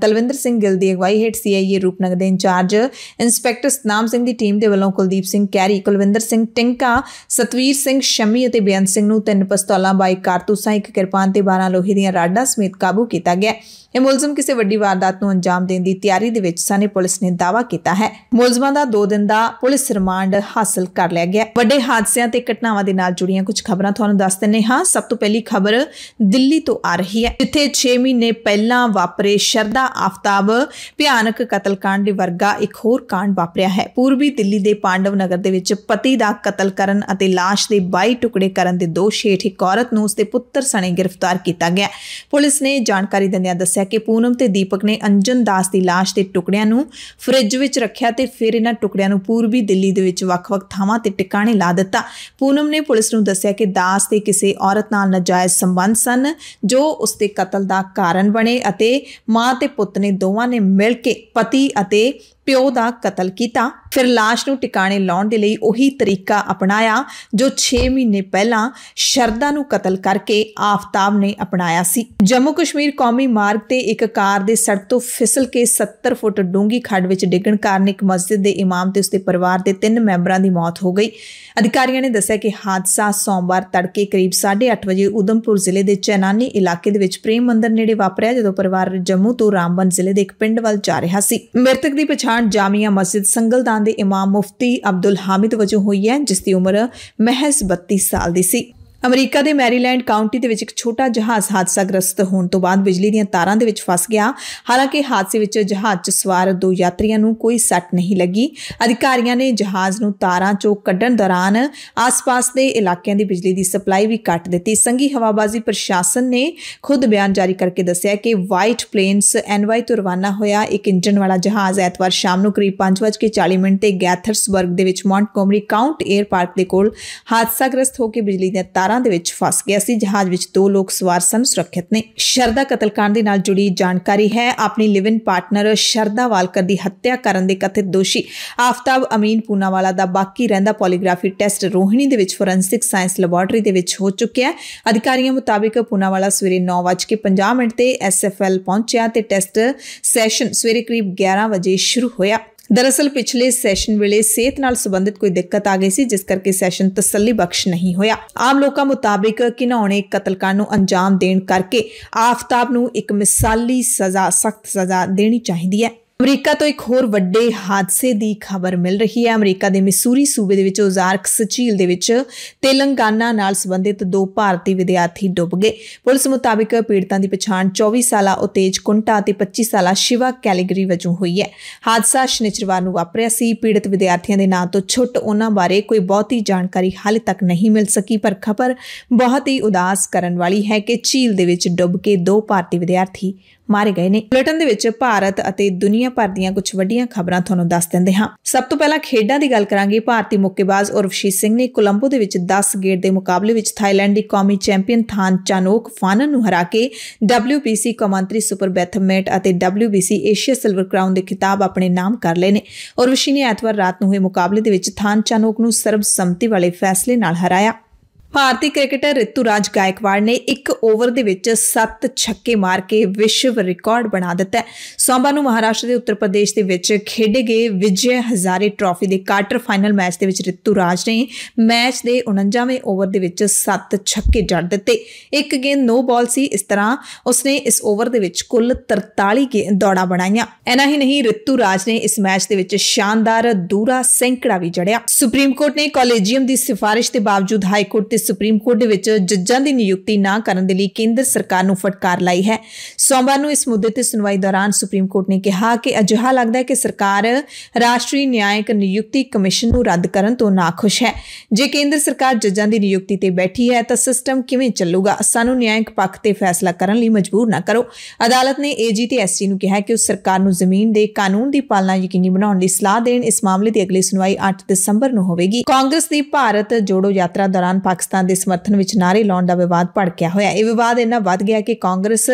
ਤਲਵਿੰਦਰ ਸਿੰਘ ਗਿੱਲ ਦੀ ਅਗਵਾਈ ਹੇਠ ਸੀਆਈਏ ਰੂਪਨਗਰ ਦੇ ਇੰਚਾਰਜ ਇਨਸਪੈਕਟਰ ਸਤਨਾਮ ਸਿੰਘ ਦੀ ਟੀਮ ਦੇ ਵੱਲੋਂ ਕੁਲਦੀਪ ਸਿੰਘ ਕੈਰੀ ਕੁਲਵਿੰਦਰ ਸਿੰਘ ਟਿੰਕਾ ਸਤਵੀਰ ਸਿੰਘ ਸ਼ਮੀ ਅਤੇ ਬਿਆਨ ਸਿੰਘ ਨੂੰ ਤਿੰਨ ਪਿਸਤੌਲਾਂ ਬਾਈ ਕਾਰਤੂਸਾਂ ਇੱਕ ਕਿਰਪਾਨ ਤੇ 12 ਲੋਹੇ ਦੀਆਂ ਰਾਡਾਂ ਸਮੇਤ ਕਾਬੂ ਕੀਤਾ ਗਿਆ ਇਹ ਮੁਲਜ਼ਮ ਕਿਸੇ ਵੱਡੀ ਵਾਰਦਾਤ ਨੂੰ ਅੰਜਾਮ ਦੇਣ ਦੀ ਤਿਆਰੀ ਦੇ ਵਿੱਚ ਸਨ ਪੁਲਿਸ ਨੇ ਦਾਅਵਾ ਕੀਤਾ ਹੈ ਮੁਲਜ਼ਮਾਂ ਦਾ 2 ਦਿਨ ਦਾ ਪੁਲਿਸ ਰਿਮਾਂਡ ਹਾਸਲ ਕਰ ਲਿਆ ਗਿਆ ਵੱਡੇ ਹਾਦਸਿਆਂ ਤੇ ਘਟਨਾਵਾਂ ਦੇ ਨਾਲ ਜੁੜੀਆਂ ਕੁਝ ਖਬਰਾਂ ਤੁਹਾਨੂੰ ਦੱਸ ਦਿੰਨੇ ਹਾਂ ਸਭ ਤੋਂ ਪਹਿਲੀ ਖਬਰ ਦਿੱਲੀ ਤੋਂ ਆ ਰਹੀ ਹੈ ਜਿੱਥੇ 6 ਮਹੀਨੇ ਪਹਿਲਾਂ ਵਾਪਰੇ ਸ਼ਰਦਾ ਆਫਤਾਬ ਭਿਆਨਕ ਕਤਲकांड ਦੇ ਵਰਗਾ ਇੱਕ ਹੋਰ ਕਾਂਡ ਵਾਪਰਿਆ ਹੈ ਪੂਰਬੀ ਦਿੱਲੀ ਦੇ ਪਾਂਡਵ ਨਗਰ ਦੇ ਵਿੱਚ ਪਤੀ ਦਾ ਕਤਲ ਕਰਨ ਅਤੇ লাশ ਦੇ 22 ਟੁਕੜੇ ਕਰਨ ਦੇ ਦੋਸ਼ ਹੇਠ ਇੱਕ ਔਰਤ ਨੂੰ ਉਸਦੇ ਪੁੱਤਰ ਸਣੇ ਗ੍ਰਿਫਤਾਰ ਕੀਤਾ ਗਿਆ ਪੁਲਿਸ ਨੇ ਜਾਣਕਾਰੀ ਦਿੰਦਿਆਂ ਦੱਸਿਆ ਕਿ ਪੂਨਮ ਤੇ ਦੀਪਕ ਨੇ ਅੰਜਨ ਦਾਸ ਦੀ লাশ ਦੇ ਟੁਕੜਿਆਂ ਨੂੰ ਫ੍ਰਿਜ ਵਿੱਚ ਰੱਖਿਆ ਤੇ ਫਿਰ ਇਹਨਾਂ ਟੁਕੜਿਆਂ ਨੂੰ ਪੂਰਬੀ ਦਿੱਲੀ ਦੇ ਵਿੱਚ ਵੱਖ-ਵੱਖ ਥਾਵਾਂ ਤੇ ਟਿਕਾਣੇ ਲਾ ਦਿੱਤਾ ਪੂਨਮ ਨੇ ਪੁਲਿਸ ਨੂੰ ਦੱਸਿਆ ਕਿ ਦਾਸ ਦੇ ਕਿਸੇ ਔਰਤ ਨਾਲ ਨਜਾਇਜ਼ ਸੰਬੰਧ ਸਨ ਜੋ ਉਸ ਦੇ ਕਤਲ ਦਾ ਕਾਰਨ ਬਣੇ ਅਤੇ ਮਾਂ ਤੇ ਪੁੱਤ ਨੇ ਦੋਵਾਂ ਨੇ ਮਿਲ ਕੇ ਪਤੀ ਅਤੇ ਪਿਓ ਦਾ ਕਤਲ ਕੀਤਾ ਫਿਰ লাশ ਨੂੰ ਟਿਕਾਣੇ ਲਾਉਣ ਦੇ ਲਈ ਉਹੀ ਤਰੀਕਾ ਅਪਣਾਇਆ ਜੋ 6 ਮਹੀਨੇ ਪਹਿਲਾਂ ਸ਼ਰਦਾ ਨੂੰ ਕਤਲ ਕਰਕੇ ਆਫਤਾਬ ਨੇ ਅਪਣਾਇਆ ਸੀ ਜੰਮੂ ਕਸ਼ਮੀਰ ਕੌਮੀ ਮਾਰਗ ਤੇ ਇੱਕ ਕਾਰ ਦੇ ਸੜਕ ਤੋਂ ਫਿਸਲ ਕੇ 70 ਫੁੱਟ ਡੂੰਗੀ ਖੱਡ ਵਿੱਚ ਡਿੱਗਣ ਕਾਰਨ ਇੱਕ ਮਸਜਿਦ ਦੇ ਇਮਾਮ ਤੇ ਉਸਦੇ ਪਰਿਵਾਰ ਦੇ ਤਿੰਨ ਮੈਂਬਰਾਂ ਦੀ ਮੌਤ ਹੋ ਗਈ ਅਧਿਕਾਰੀਆਂ ਨੇ ਦੱਸਿਆ ਕਿ ਹਾਦਸਾ ਸੋਮਵਾਰ ਤੜਕੇ ਕਰੀਬ 8:30 ਵਜੇ ਉਦਮਪੁਰ ਜ਼ਿਲ੍ਹੇ ਦੇ ਚੈਨਾਨੀ ਇਲਾਕੇ ਦੇ ਵਿੱਚ ਪ੍ਰੇਮ ਮੰਦਰ ਨੇੜੇ ਵਾਪਰਿਆ ਜਦੋਂ ਪਰਿਵਾਰ ਜੰਮੂ ਤੋਂ ਰਾਮਬਨ ਜ਼ਿਲ੍ਹੇ ਦੇ ਇੱਕ ਪਿੰਡ ਵੱਲ ਜਾ ਰਿਹਾ ਸੀ ਮ੍ਰਿਤਕ ਦੀ ਪਛਾਣ ਪਛਾਣ ਜਾਮੀਆ ਮਸਜਿਦ ਸੰਗਲਦਾਨ ਦੇ ਇਮਾਮ ਮੁਫਤੀ ਅਬਦੁਲ ਹਾਮਿਦ ਵਜੋਂ ਹੋਈ ਹੈ ਜਿਸ ਦੀ ਉਮਰ ਮਹਿਜ਼ 32 ਸਾਲ ਦੀ ਸੀ ਅਮਰੀਕਾ ਦੇ ਮੈਰੀਲੈਂਡ ਕਾਉਂਟੀ ਦੇ ਵਿੱਚ ਇੱਕ ਛੋਟਾ ਜਹਾਜ਼ ਹਾਦਸਾਗ੍ਰਸਤ ਹੋਣ ਤੋਂ ਬਾਅਦ ਬਿਜਲੀ ਦੀਆਂ ਤਾਰਾਂ ਦੇ ਵਿੱਚ ਫਸ ਗਿਆ ਹਾਲਾਂਕਿ ਹਾਦਸੇ ਵਿੱਚ ਜਹਾਜ਼ 'ਚ ਸਵਾਰ ਦੋ ਯਾਤਰੀਆਂ ਨੂੰ ਕੋਈ ਸੱਟ ਨਹੀਂ ਲੱਗੀ ਅਧਿਕਾਰੀਆਂ ਨੇ ਜਹਾਜ਼ ਨੂੰ ਤਾਰਾਂ 'ਚੋਂ ਕੱਢਣ ਦੌਰਾਨ ਆਸ-ਪਾਸ ਦੇ ਇਲਾਕਿਆਂ ਦੀ ਬਿਜਲੀ ਦੀ ਸਪਲਾਈ ਵੀ ਕੱਟ ਦਿੱਤੀ ਸੰਗੀ ਹਵਾਬਾਜ਼ੀ ਪ੍ਰਸ਼ਾਸਨ ਨੇ ਖੁਦ ਬਿਆਨ ਜਾਰੀ ਕਰਕੇ ਦੱਸਿਆ ਕਿ ਵਾਈਟ ਪਲੇਨਸ ਐਨਵਾਈ ਤੋਂ ਰਵਾਨਾ ਹੋਇਆ ਇੱਕ ਇੰਜਨ ਵਾਲਾ ਜਹਾਜ਼ ਐਤਵਾਰ ਸ਼ਾਮ ਨੂੰ ਕਰੀਬ 5:40 ਮਿੰਟ ਤੇ ਗੈਥਰਸਬਰਗ ਦੇ ਵਿੱਚ ਕੋਮਰੀ ਕਾਉਂਟ 에ਅਰ ਦੇ ਕੋਲ ਹਾਦਸਾਗ੍ਰਸਤ ਹੋ ਕੇ ਬਿਜਲੀ ਦੀਆਂ ਤਾਰਾਂ ਤਾਰਾਂ ਦੇ ਵਿੱਚ ਫਸ ਗਿਆ ਸੀ ਜਹਾਜ਼ ਵਿੱਚ ਦੋ ਲੋਕ ਸਵਾਰ ਸਨ ਸੁਰੱਖਿਅਤ ਨੇ ਸ਼ਰਦਾ ਕਤਲकांड ਦੇ ਨਾਲ ਜੁੜੀ ਜਾਣਕਾਰੀ ਹੈ ਆਪਣੀ ਲਿਵਨ ਪਾਰਟਨਰ ਸ਼ਰਦਾ ਵਾਲਕਰ ਦੀ ਹੱਤਿਆ ਕਰਨ ਦੇ ਕਥਿਤ ਦੋਸ਼ੀ ਆਫਤਾਬ ਅਮੀਨ ਪੂਨਾਵਾਲਾ ਦਾ ਬਾਕੀ ਰਹਿੰਦਾ ਪੋਲੀਗ੍ਰਾਫੀ ਟੈਸਟ ਰੋਹਿਣੀ ਦੇ ਵਿੱਚ ਫੋਰੈਂਸਿਕ ਸਾਇੰਸ ਲੈਬਾਰਟਰੀ ਦੇ ਵਿੱਚ ਹੋ ਚੁੱਕਿਆ ਹੈ ਅਧਿਕਾਰੀਆਂ ਮੁਤਾਬਕ ਪੂਨਾਵਾਲਾ ਸਵੇਰੇ 9:50 ਮਿੰਟ ਤੇ ਐਸਐਫਐਲ ਪਹੁੰਚਿਆ ਤੇ ਟੈਸਟ ਸੈਸ਼ਨ ਸਵੇਰੇ ਕਰੀਬ 11 ਵਜੇ ਸ਼ੁਰੂ ਹੋਇਆ ਦਰਅਸਲ ਪਿਛਲੇ ਸੈਸ਼ਨ ਵੇਲੇ ਸਿਹਤ ਨਾਲ ਸੰਬੰਧਿਤ ਕੋਈ ਦਿੱਕਤ ਆ ਗਈ ਸੀ ਜਿਸ ਕਰਕੇ ਸੈਸ਼ਨ ਤਸੱਲੀ ਬਖਸ਼ ਨਹੀਂ ਹੋਇਆ ਆਮ ਲੋਕਾਂ ਮੁਤਾਬਿਕ ਕਿਨੌਣੇ ਕਤਲਕਾਂ ਨੂੰ ਅੰਜਾਮ ਦੇਣ ਕਰਕੇ ਆਫਤਾਬ ਨੂੰ ਇੱਕ ਮਿਸਾਲੀ ਸਜ਼ਾ ਸਖਤ ਸਜ਼ਾ ਦੇਣੀ ਚਾਹੀਦੀ ਹੈ ਅਮਰੀਕਾ ਤੋਂ ਇੱਕ ਹੋਰ ਵੱਡੇ ਹਾਦਸੇ ਦੀ ਖਬਰ ਮਿਲ ਰਹੀ ਹੈ ਅਮਰੀਕਾ ਦੇ ਮਿਸੂਰੀ ਸੂਬੇ ਦੇ ਵਿੱਚ ਓਜ਼ਾਰਕਸ ਝੀਲ ਦੇ ਵਿੱਚ ਤੇਲੰਗਾਨਾ ਨਾਲ ਸੰਬੰਧਿਤ ਦੋ ਭਾਰਤੀ ਵਿਦਿਆਰਥੀ ਡੁੱਬ ਗਏ ਪੁਲਿਸ ਮੁਤਾਬਕ ਪੀੜਤਾਂ ਦੀ ਪਛਾਣ 24 ਸਾਲਾ ਉਤੇਜ ਕੁੰਟਾ ਅਤੇ 25 ਸਾਲਾ ਸ਼ਿਵਾ ਕੈਲੀਗਰੀ ਵਜੋਂ ਹੋਈ ਹੈ ਹਾਦਸਾ ਸ਼ਨੀਚਰਵਾਰ ਨੂੰ ਵਾਪਰਿਆ ਸੀ ਪੀੜਤ ਵਿਦਿਆਰਥੀਆਂ ਦੇ ਨਾਂ ਤੋਂ ਛੁੱਟ ਉਹਨਾਂ ਬਾਰੇ ਕੋਈ ਬਹੁਤੀ ਜਾਣਕਾਰੀ ਹਾਲੇ ਤੱਕ ਨਹੀਂ ਮਿਲ ਸਕੀ ਪਰ ਖਬਰ ਬਹੁਤ ਹੀ ਉਦਾਸ ਕਰਨ ਵਾਲੀ ਹੈ ਕਿ ਝੀਲ ਦੇ ਵਿੱਚ ਡੁੱਬ ਕੇ ਦੋ ਭਾਰਤੀ ਵਿਦਿਆਰਥੀ ਮਾਰੇ ਗਏ ਨੇ ਬੁਲੇਟਿਨ ਦੇ ਵਿੱਚ ਭਾਰਤ ਅਤੇ ਦੁਨੀਆ ਭਰ ਦੀਆਂ ਕੁਝ ਵੱਡੀਆਂ ਖਬਰਾਂ ਤੁਹਾਨੂੰ ਦੱਸ ਦਿੰਦੇ ਹਾਂ ਸਭ ਤੋਂ ਪਹਿਲਾਂ ਖੇਡਾਂ ਦੀ ਗੱਲ ਕਰਾਂਗੇ ਭਾਰਤੀ ਮੁੱਕੇਬਾਜ਼ ਉਰਵਸ਼ੀ ਸਿੰਘ ਨੇ ਕੋਲੰਬੋ ਦੇ ਵਿੱਚ 10 ਗੇੜ ਦੇ ਮੁਕਾਬਲੇ ਵਿੱਚ ਥਾਈਲੈਂਡ ਦੀ ਕੌਮੀ ਚੈਂਪੀਅਨ ਥਾਨ ਚਾਨੋਕ ਫਾਨਨ ਨੂੰ ਹਰਾ ਕੇ WBC ਕਮਾਂਤਰੀ ਸੁਪਰ ਬੈਥਮੈਟ ਅਤੇ WBC ਏਸ਼ੀਆ ਸਿਲਵਰ ਕਰਾਊਨ ਦੇ ਖਿਤਾਬ ਆਪਣੇ ਨਾਮ ਕਰ ਲਏ ਨੇ ਉਰਵਸ਼ੀ ਨੇ ਐਤਵਾਰ ਰਾਤ ਨੂੰ ਹੋਏ ਮੁਕਾਬਲੇ ਦੇ ਵਿੱਚ ਥਾਨ ਚਾਨੋਕ ਨੂੰ ਸਰਬਸੰਮਤੀ ਵਾਲੇ ਫੈਸਲੇ ਨਾਲ ਹਰਾਇਆ ਭਾਰਤੀ ਕ੍ਰਿਕਟਰ ਰਾਜ ਗਾਇਕਵਾੜ ਨੇ ਇੱਕ ਓਵਰ ਦੇ ਵਿੱਚ 7 ਛੱਕੇ ਮਾਰ ਕੇ ਵਿਸ਼ਵ ਰਿਕਾਰਡ ਬਣਾ ਦਿੱਤਾ ਹੈ ਸੋਮਵਾਰ ਨੂੰ ਮਹਾਰਾਸ਼ਟਰ ਦੇ ਉੱਤਰ ਪ੍ਰਦੇਸ਼ ਦੇ ਵਿੱਚ ਖੇਡੇ ਗਏ ਵਿਜੇ ਹਜ਼ਾਰੇ ਟਰਾਫੀ ਦੇ ਕੁਆਟਰ ਫਾਈਨਲ ਮੈਚ ਦੇ ਵਿੱਚ ਰਾਜ ਨੇ ਮੈਚ ਦੇ 49ਵੇਂ ਓਵਰ ਦੇ ਵਿੱਚ 7 ਛੱਕੇ ਜੜ ਦਿੱਤੇ ਇੱਕ ਗੇਂਦ ਨੋ ਬਾਲ ਸੀ ਇਸ ਤਰ੍ਹਾਂ ਉਸਨੇ ਇਸ ਓਵਰ ਦੇ ਵਿੱਚ ਕੁੱਲ 43 ਦੌੜਾ ਬਣਾਈਆਂ ਐਨਾ ਹੀ ਨਹੀਂ ਰਾਜ ਨੇ ਇਸ ਮੈਚ ਦੇ ਵਿੱਚ ਸ਼ਾਨਦਾਰ ਦੂਰਾ ਸੈਂਕੜਾ ਵੀ ਜੜਿਆ ਸੁਪਰੀਮ ਕੋਰਟ ਨੇ ਕਾਲੇਜੀਅਮ ਦੀ ਸਿਫਾਰਿਸ਼ ਦੇ ਬਾਵਜੂਦ ਹਾਈ ਕੋਰਟ ਸੁਪਰੀਮ ਕੋਰਟ ਦੇ ਵਿੱਚ ਜੱਜਾਂ ਦੀ ਨਿਯੁਕਤੀ ਨਾ ਕਰਨ ਦੇ ਲਈ ਕੇਂਦਰ ਸਰਕਾਰ ਨੂੰ ਫਟਕਾਰ ਲਾਈ ਹੈ ਸੋਮਵਾਰ ਨੂੰ ਇਸ ਮੁੱਦੇ ਤੇ ਸੁਣਵਾਈ ਦੌਰਾਨ ਸੁਪਰੀਮ ਕੋਰਟ ਨੇ ਕਿਹਾ ਕਿ ਅਜਿਹਾ ਲੱਗਦਾ ਹੈ ਕਿ ਸਰਕਾਰ ਰਾਸ਼ਟਰੀ ਨਿਆਇਕ ਨਿਯੁਕਤੀ ਕਮਿਸ਼ਨ ਨੂੰ ਰੱਦ ਕਰਨ ਤੋਂ ਨਾਖੁਸ਼ ਹੈ ਜੇ ਕੇਂਦਰ ਸਰਕਾਰ ਜੱਜਾਂ ਦੀ ਨਿਯੁਕਤੀ ਤੇ ਬੈਠੀ ਹੈ ਤਾਂ ਸਿਸਟਮ ਕਿਵੇਂ ਚੱਲੂਗਾ ਸਾਨੂੰ ਨਿਆਇਕ ਪੱਖ ਤੇ ਫੈਸਲਾ ਕਰਨ ਲਈ ਮਜਬੂਰ ਨਾ ਕਰੋ ਅਦਾਲਤ ਨੇ ਏਜੀ ਤੇ ਐਸਸੀ ਨੂੰ ਕਿਹਾ ਕਿ ਉਹ ਸਰਕਾਰ ਨੂੰ ਜ਼ਮੀਨ ਦੇ ਕਾਨੂੰਨ ਦੀ ਪਾਲਣਾ ਯਕੀਨੀ ਬਣਾਉਣ ਦੀ ਸਲਾਹ ਦੇਣ ਇਸ ਮਾਮਲੇ ਦੀ ਅਗਲੀ ਸੁਣਵਾਈ 8 ਦਸੰਬਰ ਨੂੰ ਹੋਵੇਗੀ ਕਾਂਗਰਸ ਦੀ ਭਾਰਤ ਜੋੜੋ ਯਾਤਰਾ ਦੌਰਾਨ ਪਾਕਿਸਤਾਨ ਸਿਆਸਤਾਂ ਦੇ ਸਮਰਥਨ ਵਿੱਚ ਨਾਰੇ ਲਾਉਣ ਦਾ ਵਿਵਾਦ ਭੜਕਿਆ ਹੋਇਆ ਇਹ ਵਿਵਾਦ ਇੰਨਾ ਵੱਧ ਗਿਆ ਕਿ ਕਾਂਗਰਸ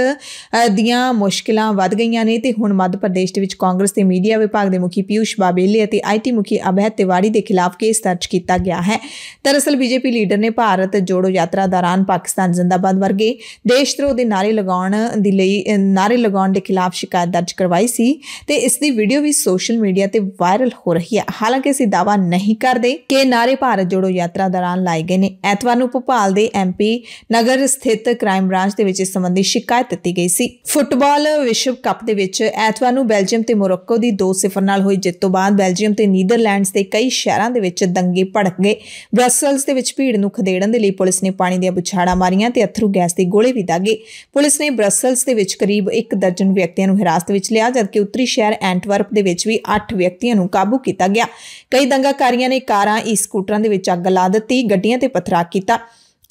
ਦੀਆਂ ਮੁਸ਼ਕਲਾਂ ਵੱਧ ਗਈਆਂ ਨੇ ਤੇ ਹੁਣ ਮੱਧ ਪ੍ਰਦੇਸ਼ ਦੇ ਵਿੱਚ ਕਾਂਗਰਸ ਦੇ ਮੀਡੀਆ ਵਿਭਾਗ ਦੇ ਮੁਖੀ ਪਿਊਸ਼ ਬਾਬੇਲੇ ਅਤੇ ਆਈਟੀ ਮੁਖੀ ਅਭੈ ਤਿਵਾੜੀ ਦੇ ਖਿਲਾਫ ਕੇਸ ਦਰਜ ਕੀਤਾ ਗਿਆ ਹੈ ਦਰਅਸਲ ਬੀਜੇਪੀ ਲੀਡਰ ਨੇ ਭਾਰਤ ਜੋੜੋ ਯਾਤਰਾ ਦੌਰਾਨ ਪਾਕਿਸਤਾਨ ਜ਼ਿੰਦਾਬਾਦ ਵਰਗੇ ਦੇਸ਼ਦਰੋਹ ਦੇ ਨਾਰੇ ਲਗਾਉਣ ਦੇ ਲਈ ਨਾਰੇ ਲਗਾਉਣ ਦੇ ਖਿਲਾਫ ਸ਼ਿਕਾਇਤ ਦਰਜ ਕਰਵਾਈ ਸੀ ਤੇ ਇਸ ਦੀ ਵੀਡੀਓ ਵੀ ਸੋਸ਼ਲ ਮੀਡੀਆ ਤੇ ਵਾਇਰਲ ਹੋ ਰਹੀ ਹੈ ਹਾਲਾਂਕਿ ਅਸੀਂ ਦਾਵਾ ਨਹੀਂ ਕਰਦੇ ਕਿ ਨਾਰੇ ਭਾਰਤ ਜੋੜੋ ਯਾਤਰਾ ਦੌਰਾਨ ਲਾਏ ਗਏ ਨੇ ਐਤਵਾਰ ਨੂੰ ਭੋਪਾਲ ਦੇ ਐਮਪੀ ਨਗਰ ਸਥਿਤ ਕ੍ਰਾਈਮ ਬ੍ਰਾਂਚ ਦੇ ਵਿੱਚ ਇਸ ਸੰਬੰਧੀ ਸ਼ਿਕਾਇਤ ਦਿੱਤੀ ਗਈ ਸੀ ਫੁੱਟਬਾਲ ਵਿਸ਼ਵ ਕੱਪ ਦੇ ਵਿੱਚ ਐਤਵਾਰ ਨੂੰ ਬੈਲਜੀਅਮ ਤੇ ਮੋਰੋਕੋ ਦੀ 2-0 ਨਾਲ ਹੋਈ ਜਿੱਤ ਤੋਂ ਬਾਅਦ ਬੈਲਜੀਅਮ ਤੇ ਨੀਦਰਲੈਂਡਸ ਦੇ ਕਈ ਸ਼ਹਿਰਾਂ ਦੇ ਵਿੱਚ ਦੰਗੇ ਭੜਕ ਗਏ ਬ੍ਰਸਲਸ ਦੇ ਵਿੱਚ ਭੀੜ ਨੂੰ ਖਦੇੜਨ ਦੇ ਲਈ ਪੁਲਿਸ ਨੇ ਪਾਣੀ ਦੀਆਂ ਬੁਛਾੜਾਂ ਮਾਰੀਆਂ ਤੇ ਅਥਰੂ ਗੈਸ ਦੇ ਗੋਲੇ ਵੀ ਦਾਗੇ ਪੁਲਿਸ ਨੇ ਬ੍ਰਸਲਸ ਦੇ ਵਿੱਚ ਕਰੀਬ 1 ਦਰਜਨ ਵਿਅਕਤੀਆਂ ਨੂੰ ਹਿਰਾਸਤ ਵਿੱਚ ਲਿਆ ਜਦਕਿ ਉੱਤਰੀ ਸ਼ਹਿਰ ਐਂਟਵਰਪ ਦੇ ਵਿੱਚ ਵੀ 8 ਵਿਅਕਤੀਆਂ ਨੂੰ ਕਾਬੂ ਕੀਤਾ ਗਿਆ ਕਈ ਦੰਗਾਕਾਰੀਆਂ ਨੇ ਕਾਰਾਂ ਈ ਸਕੂਟਰਾਂ ਦੇ ਵਿੱਚ ਅੱਗ ਲਾ ਦਿੱਤੀ ਗੱਡੀਆਂ ਤੇ ਪਥਰਾ ਕੀਤਾ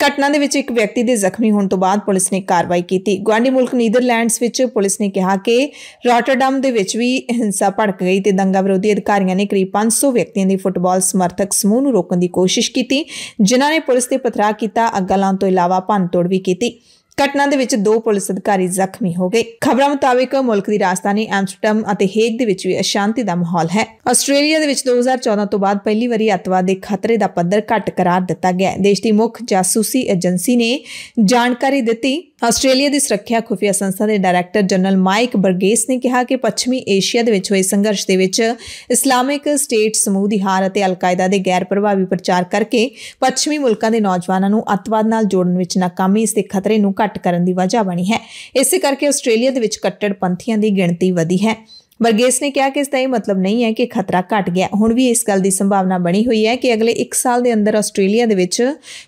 ਘਟਨਾ ਦੇ ਵਿੱਚ ਇੱਕ ਵਿਅਕਤੀ ਦੇ ਜ਼ਖਮੀ ਹੋਣ ਤੋਂ ਬਾਅਦ ਪੁਲਿਸ ਨੇ ਕਾਰਵਾਈ ਕੀਤੀ ਗਵਾਂਡੀ ਮੁਲਕ ਨੀਦਰਲੈਂਡਸ ਵਿੱਚ ਪੁਲਿਸ ਨੇ ਕਿਹਾ ਕਿ ਰੋਟਰਡਮ ਦੇ ਵਿੱਚ ਵੀ ਹਿੰਸਾ ਭੜਕ ਗਈ ਤੇ ਦੰਗਾ ਵਿਰੋਧੀ ਅਧਿਕਾਰੀਆਂ ਨੇ ਕਰੀਬ 500 ਵਿਅਕਤੀਆਂ ਦੀ ਫੁੱਟਬਾਲ ਸਮਰਥਕ ਸਮੂਹ ਨੂੰ ਰੋਕਣ ਦੀ ਕੋਸ਼ਿਸ਼ ਕੀਤੀ ਜਿਨ੍ਹਾਂ ਨੇ ਪੁਲਿਸ ਤੇ ਪਥਰਾ ਕੀਤਾ ਅੱਗਾਂ ਲਾਉਣ ਤੋਂ ਇਲਾਵਾ ਭੰਨਤੋੜ ਵੀ ਕੀਤੀ ਘਟਨਾ ਦੇ ਵਿੱਚ ਦੋ ਪੁਲਿਸ ਅਧਿਕਾਰੀ ਜ਼ਖਮੀ ਹੋ ਗਏ ਖਬਰਾਂ ਮੁਤਾਬਕ ਮੁਲਕ ਦੀ ਰਾਜਧਾਨੀ ਐਮਸਟਰਡਮ ਅਤੇ ਹੇਗ ਦੇ ਵਿੱਚ ਵੀ ਅਸ਼ਾਂਤੀ ਦਾ ਮਾਹੌਲ ਹੈ ਆਸਟ੍ਰੇਲੀਆ ਦੇ ਵਿੱਚ 2014 ਤੋਂ ਬਾਅਦ ਪਹਿਲੀ ਵਾਰੀ ਅੱਤਵਾਦ ਦੇ ਖਤਰੇ ਦਾ ਪੱਧਰ ਘਟ ਕਰਾਰ ਦਿੱਤਾ ਗਿਆ ਦੇਸ਼ ਦੀ ਮੁੱਖ ਜਾਸੂਸੀ ਏਜੰਸੀ ਨੇ ਜਾਣਕਾਰੀ ਦਿੱਤੀ ਆਸਟ੍ਰੇਲੀਆ ਦੀ ਸੁਰੱਖਿਆ ਖੁਫੀਆ ਸੰਸਥਾ ਦੇ ਡਾਇਰੈਕਟਰ ਜਨਰਲ ਮਾਈਕ ਬਰਗੇਸ ਨੇ ਕਿਹਾ ਕਿ ਪੱਛਮੀ ਏਸ਼ੀਆ ਦੇ ਵਿੱਚ ਹੋਏ ਸੰਘਰਸ਼ ਦੇ ਵਿੱਚ ਇਸਲਾਮਿਕ ਸਟੇਟ ਸਮੂਹ ਦੀ ਹਾਰ ਅਤੇ ਅਲ-ਕਾਇਦਾ ਦੇ ਗੈਰ ਪ੍ਰਭਾਵੀ ਪ੍ਰਚਾਰ ਕਰਕੇ ਪੱਛਮੀ ਮੁਲਕਾਂ ਦੇ ਨੌਜਵਾਨਾਂ ਨੂੰ ਅੱਤਵਾਦ ਨਾਲ ਜੋੜਨ ਵਿੱਚ ਨਾਕਾਮੀ ਇਸ ਦੇ ਖਤਰੇ ਨੂੰ ਘੱਟ ਕਰਨ ਦੀ ਵਜ੍ਹਾ ਬਣੀ ਹੈ ਇਸੇ ਕਰਕੇ ਆਸਟ੍ਰੇਲੀਆ ਦੇ ਵਿੱਚ ਕੱਟੜ ਪੰਥੀਆਂ ਦੀ ਗਿਣਤੀ ਵਧੀ ਹੈ ਵਰਗੇਸ ਨੇ ਕਿਹਾ ਕਿ ਇਸ ਦਾ ਇਹ ਮਤਲਬ ਨਹੀਂ ਹੈ ਕਿ ਖਤਰਾ ਘਟ ਗਿਆ ਹੁਣ ਵੀ ਇਸ ਗੱਲ ਦੀ ਸੰਭਾਵਨਾ ਬਣੀ ਹੋਈ ਹੈ ਕਿ ਅਗਲੇ 1 ਸਾਲ ਦੇ ਅੰਦਰ ਆਸਟ੍ਰੇਲੀਆ ਦੇ ਵਿੱਚ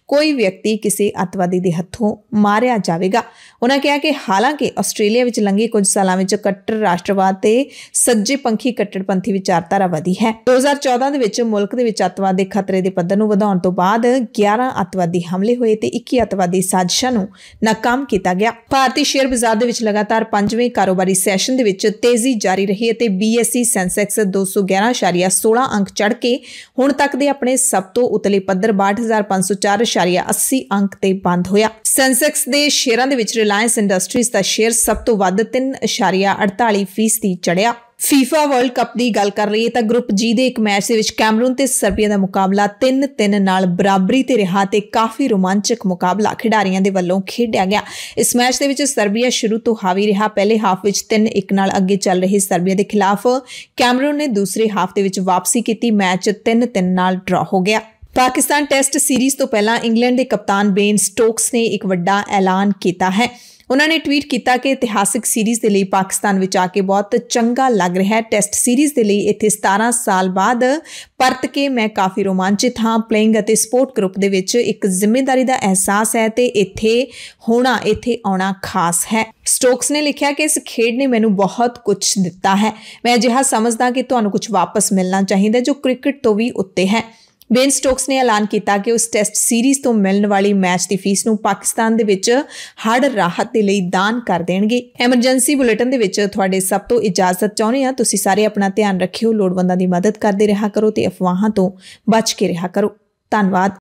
ਕੋਈ ਵਿਅਕਤੀ ਕਿਸੇ ਅਤਵਾਦੀ ਦੇ ਹੱਥੋਂ ਮਾਰਿਆ ਜਾਵੇਗਾ ਉਹਨਾਂ ਕਿਹਾ ਕਿ ਹਾਲਾਂਕਿ ਆਸਟ੍ਰੇਲੀਆ ਵਿੱਚ ਲੰਘੇ ਕੁਝ ਸਾਲਾਂ ਵਿੱਚ ਕੱਟੜ ਰਾਸ਼ਟਰਵਾਦ ਤੇ ਸੱਜੇ ਪੰਖੀ ਕੱਟੜਪੰਥੀ ਵਿਚਾਰਧਾਰਾ ਵਧੀ ਹੈ 2014 ਦੇ ਵਿੱਚ ਮੁਲਕ ਦੇ ਵਿੱਚ ਅਤਵਾਦ ਦੇ ਖਤਰੇ ਦੇ ਪੱਧਰ ਨੂੰ ਵਧਾਉਣ ਤੋਂ ਬਾਅਦ 11 ਅਤਵਾਦੀ ਹਮਲੇ ਹੋਏ ਤੇ 21 ਅਤਵਾਦੀ ਸਾਜ਼ਿਸ਼ਾਂ ਨੂੰ ਨਾਕਾਮ ਕੀਤਾ ਗਿਆ ਭਾਰਤੀ ਸ਼ੇਅਰ ਬਾਜ਼ਾਰ ਦੇ ਵਿੱਚ ਲਗਾਤਾਰ ਪੰਜਵੇਂ ਕਾਰੋਬਾਰੀ ਸੈਸ਼ਨ ਦੇ ਵਿੱਚ ਤੇਜ਼ੀ ਜਾਰੀ ਰਹੀ ਅਤੇ BSE ਸੈਂਸੈਕਸ 211.16 ਅੰਕ ਚੜ ਕੇ ਹੁਣ ਤੱਕ ਦੇ ਆਪਣੇ ਸਭ ਤੋਂ ਉਤਲੇ ਪੱਧਰ 62504.80 ਅੰਕ ਤੇ ਬੰਦ ਹੋਇਆ ਸੈਂਸੈਕਸ ਦੇ ਸ਼ੇਅਰਾਂ ਦੇ ਵਿੱਚ ਰਿਲਾਇੰਸ ਇੰਡਸਟਰੀਜ਼ ਦਾ ਸ਼ੇਅਰ ਸਭ ਤੋਂ ਵੱਧ 3.48% ਚੜਿਆ ਫੀਫਾ ਵਰਲਡ ਕੱਪ ਦੀ ਗੱਲ ਕਰ ਲਈਏ ਤਾਂ ਗਰੁੱਪ ਜੀ ਦੇ ਇੱਕ ਮੈਚ ਦੇ ਵਿੱਚ ਕੈਮਰੂਨ ਤੇ ਸਰਬੀਆ ਦਾ ਮੁਕਾਬਲਾ 3-3 ਨਾਲ ਬਰਾਬਰੀ ਤੇ ਰਿਹਾ ਤੇ ਕਾਫੀ ਰੋਮਾਂਚਕ ਮੁਕਾਬਲਾ ਖਿਡਾਰੀਆਂ ਦੇ ਵੱਲੋਂ ਖੇਡਿਆ ਗਿਆ ਇਸ ਮੈਚ ਦੇ ਵਿੱਚ ਸਰਬੀਆ ਸ਼ੁਰੂ ਤੋਂ ਹਾਵੀ ਰਿਹਾ ਪਹਿਲੇ ਹਾਫ ਵਿੱਚ 3-1 ਨਾਲ ਅੱਗੇ ਚੱਲ ਰਹੀ ਸਰਬੀਆ ਦੇ ਖਿਲਾਫ ਕੈਮਰੂਨ ਨੇ ਦੂਸਰੇ ਹਾਫ ਦੇ ਵਿੱਚ ਵਾਪਸੀ ਕੀਤੀ ਮੈਚ 3-3 ਨਾਲ ਡਰਾ ਹੋ ਗਿਆ ਪਾਕਿਸਤਾਨ ਟੈਸਟ ਸੀਰੀਜ਼ ਤੋਂ ਪਹਿਲਾਂ ਇੰਗਲੈਂਡ ਦੇ ਕਪਤਾਨ ਬੇਨ ਸਟੋਕਸ ਨੇ ਇੱਕ ਵੱਡਾ ਐਲਾਨ ਕੀਤਾ ਹੈ ਉਹਨਾਂ ਨੇ ਟਵੀਟ ਕੀਤਾ ਕਿ ਇਤਿਹਾਸਿਕ ਸੀਰੀਜ਼ ਦੇ ਲਈ ਪਾਕਿਸਤਾਨ ਵਿੱਚ ਆ ਕੇ ਬਹੁਤ ਚੰਗਾ ਲੱਗ ਰਿਹਾ ਹੈ ਟੈਸਟ ਸੀਰੀਜ਼ ਦੇ ਲਈ ਇੱਥੇ 17 ਸਾਲ ਬਾਅਦ ਪਰਤ ਕੇ ਮੈਂ ਕਾਫੀ ਰੋਮਾਂਚਿਤ ਹਾਂ ਪਲੇਇੰਗ ਅਤੇ ਸਪੋਰਟ ਗਰੁੱਪ ਦੇ ਵਿੱਚ ਇੱਕ ਜ਼ਿੰਮੇਵਾਰੀ ਦਾ ਅਹਿਸਾਸ ਹੈ ਤੇ ਇੱਥੇ ਹੋਣਾ ਇੱਥੇ ਆਉਣਾ ਖਾਸ ਹੈ ਸਟੋਕਸ ਨੇ ਲਿਖਿਆ ਕਿ ਇਸ ਖੇਡ ਨੇ ਮੈਨੂੰ ਬਹੁਤ ਕੁਝ ਦਿੱਤਾ ਹੈ ਮੈਂ ਅਜਿਹਾ ਸਮਝਦਾ ਕਿ ਤੁਹਾਨੂੰ ਕੁਝ ਵਾਪਸ ਮਿਲਣਾ ਚਾਹੀਦਾ ਜੋ ਕ੍ਰਿਕਟ ਤੋਂ ਵੀ ਉੱਤੇ ਹੈ ਬੇਨ ਸਟੋਕਸ ਨੇ ਐਲਾਨ ਕੀਤਾ ਕਿ ਉਸ ਟੈਸਟ ਸੀਰੀਜ਼ ਤੋਂ ਮਿਲਣ ਵਾਲੀ ਮੈਚ ਦੀ ਫੀਸ ਨੂੰ ਪਾਕਿਸਤਾਨ ਦੇ ਵਿੱਚ ਹੜ ਰਾਹਤ ਦੇ ਲਈ ਦਾਨ ਕਰ ਦੇਣਗੇ ਐਮਰਜੈਂਸੀ ਬੁਲੇਟਿਨ ਦੇ ਵਿੱਚ ਤੁਹਾਡੇ ਸਭ ਤੋਂ ਇਜਾਜ਼ਤ ਚਾਹੁੰਦੇ ਹਾਂ ਤੁਸੀਂ ਸਾਰੇ ਆਪਣਾ ਧਿਆਨ ਰੱਖਿਓ ਲੋੜਵੰਦਾਂ ਦੀ ਮਦਦ ਕਰਦੇ ਰਿਹਾ ਕਰੋ ਤੇ ਅਫਵਾਹਾਂ ਤੋਂ ਬਚ ਕੇ ਰਿਹਾ ਕਰੋ ਧੰਨਵਾਦ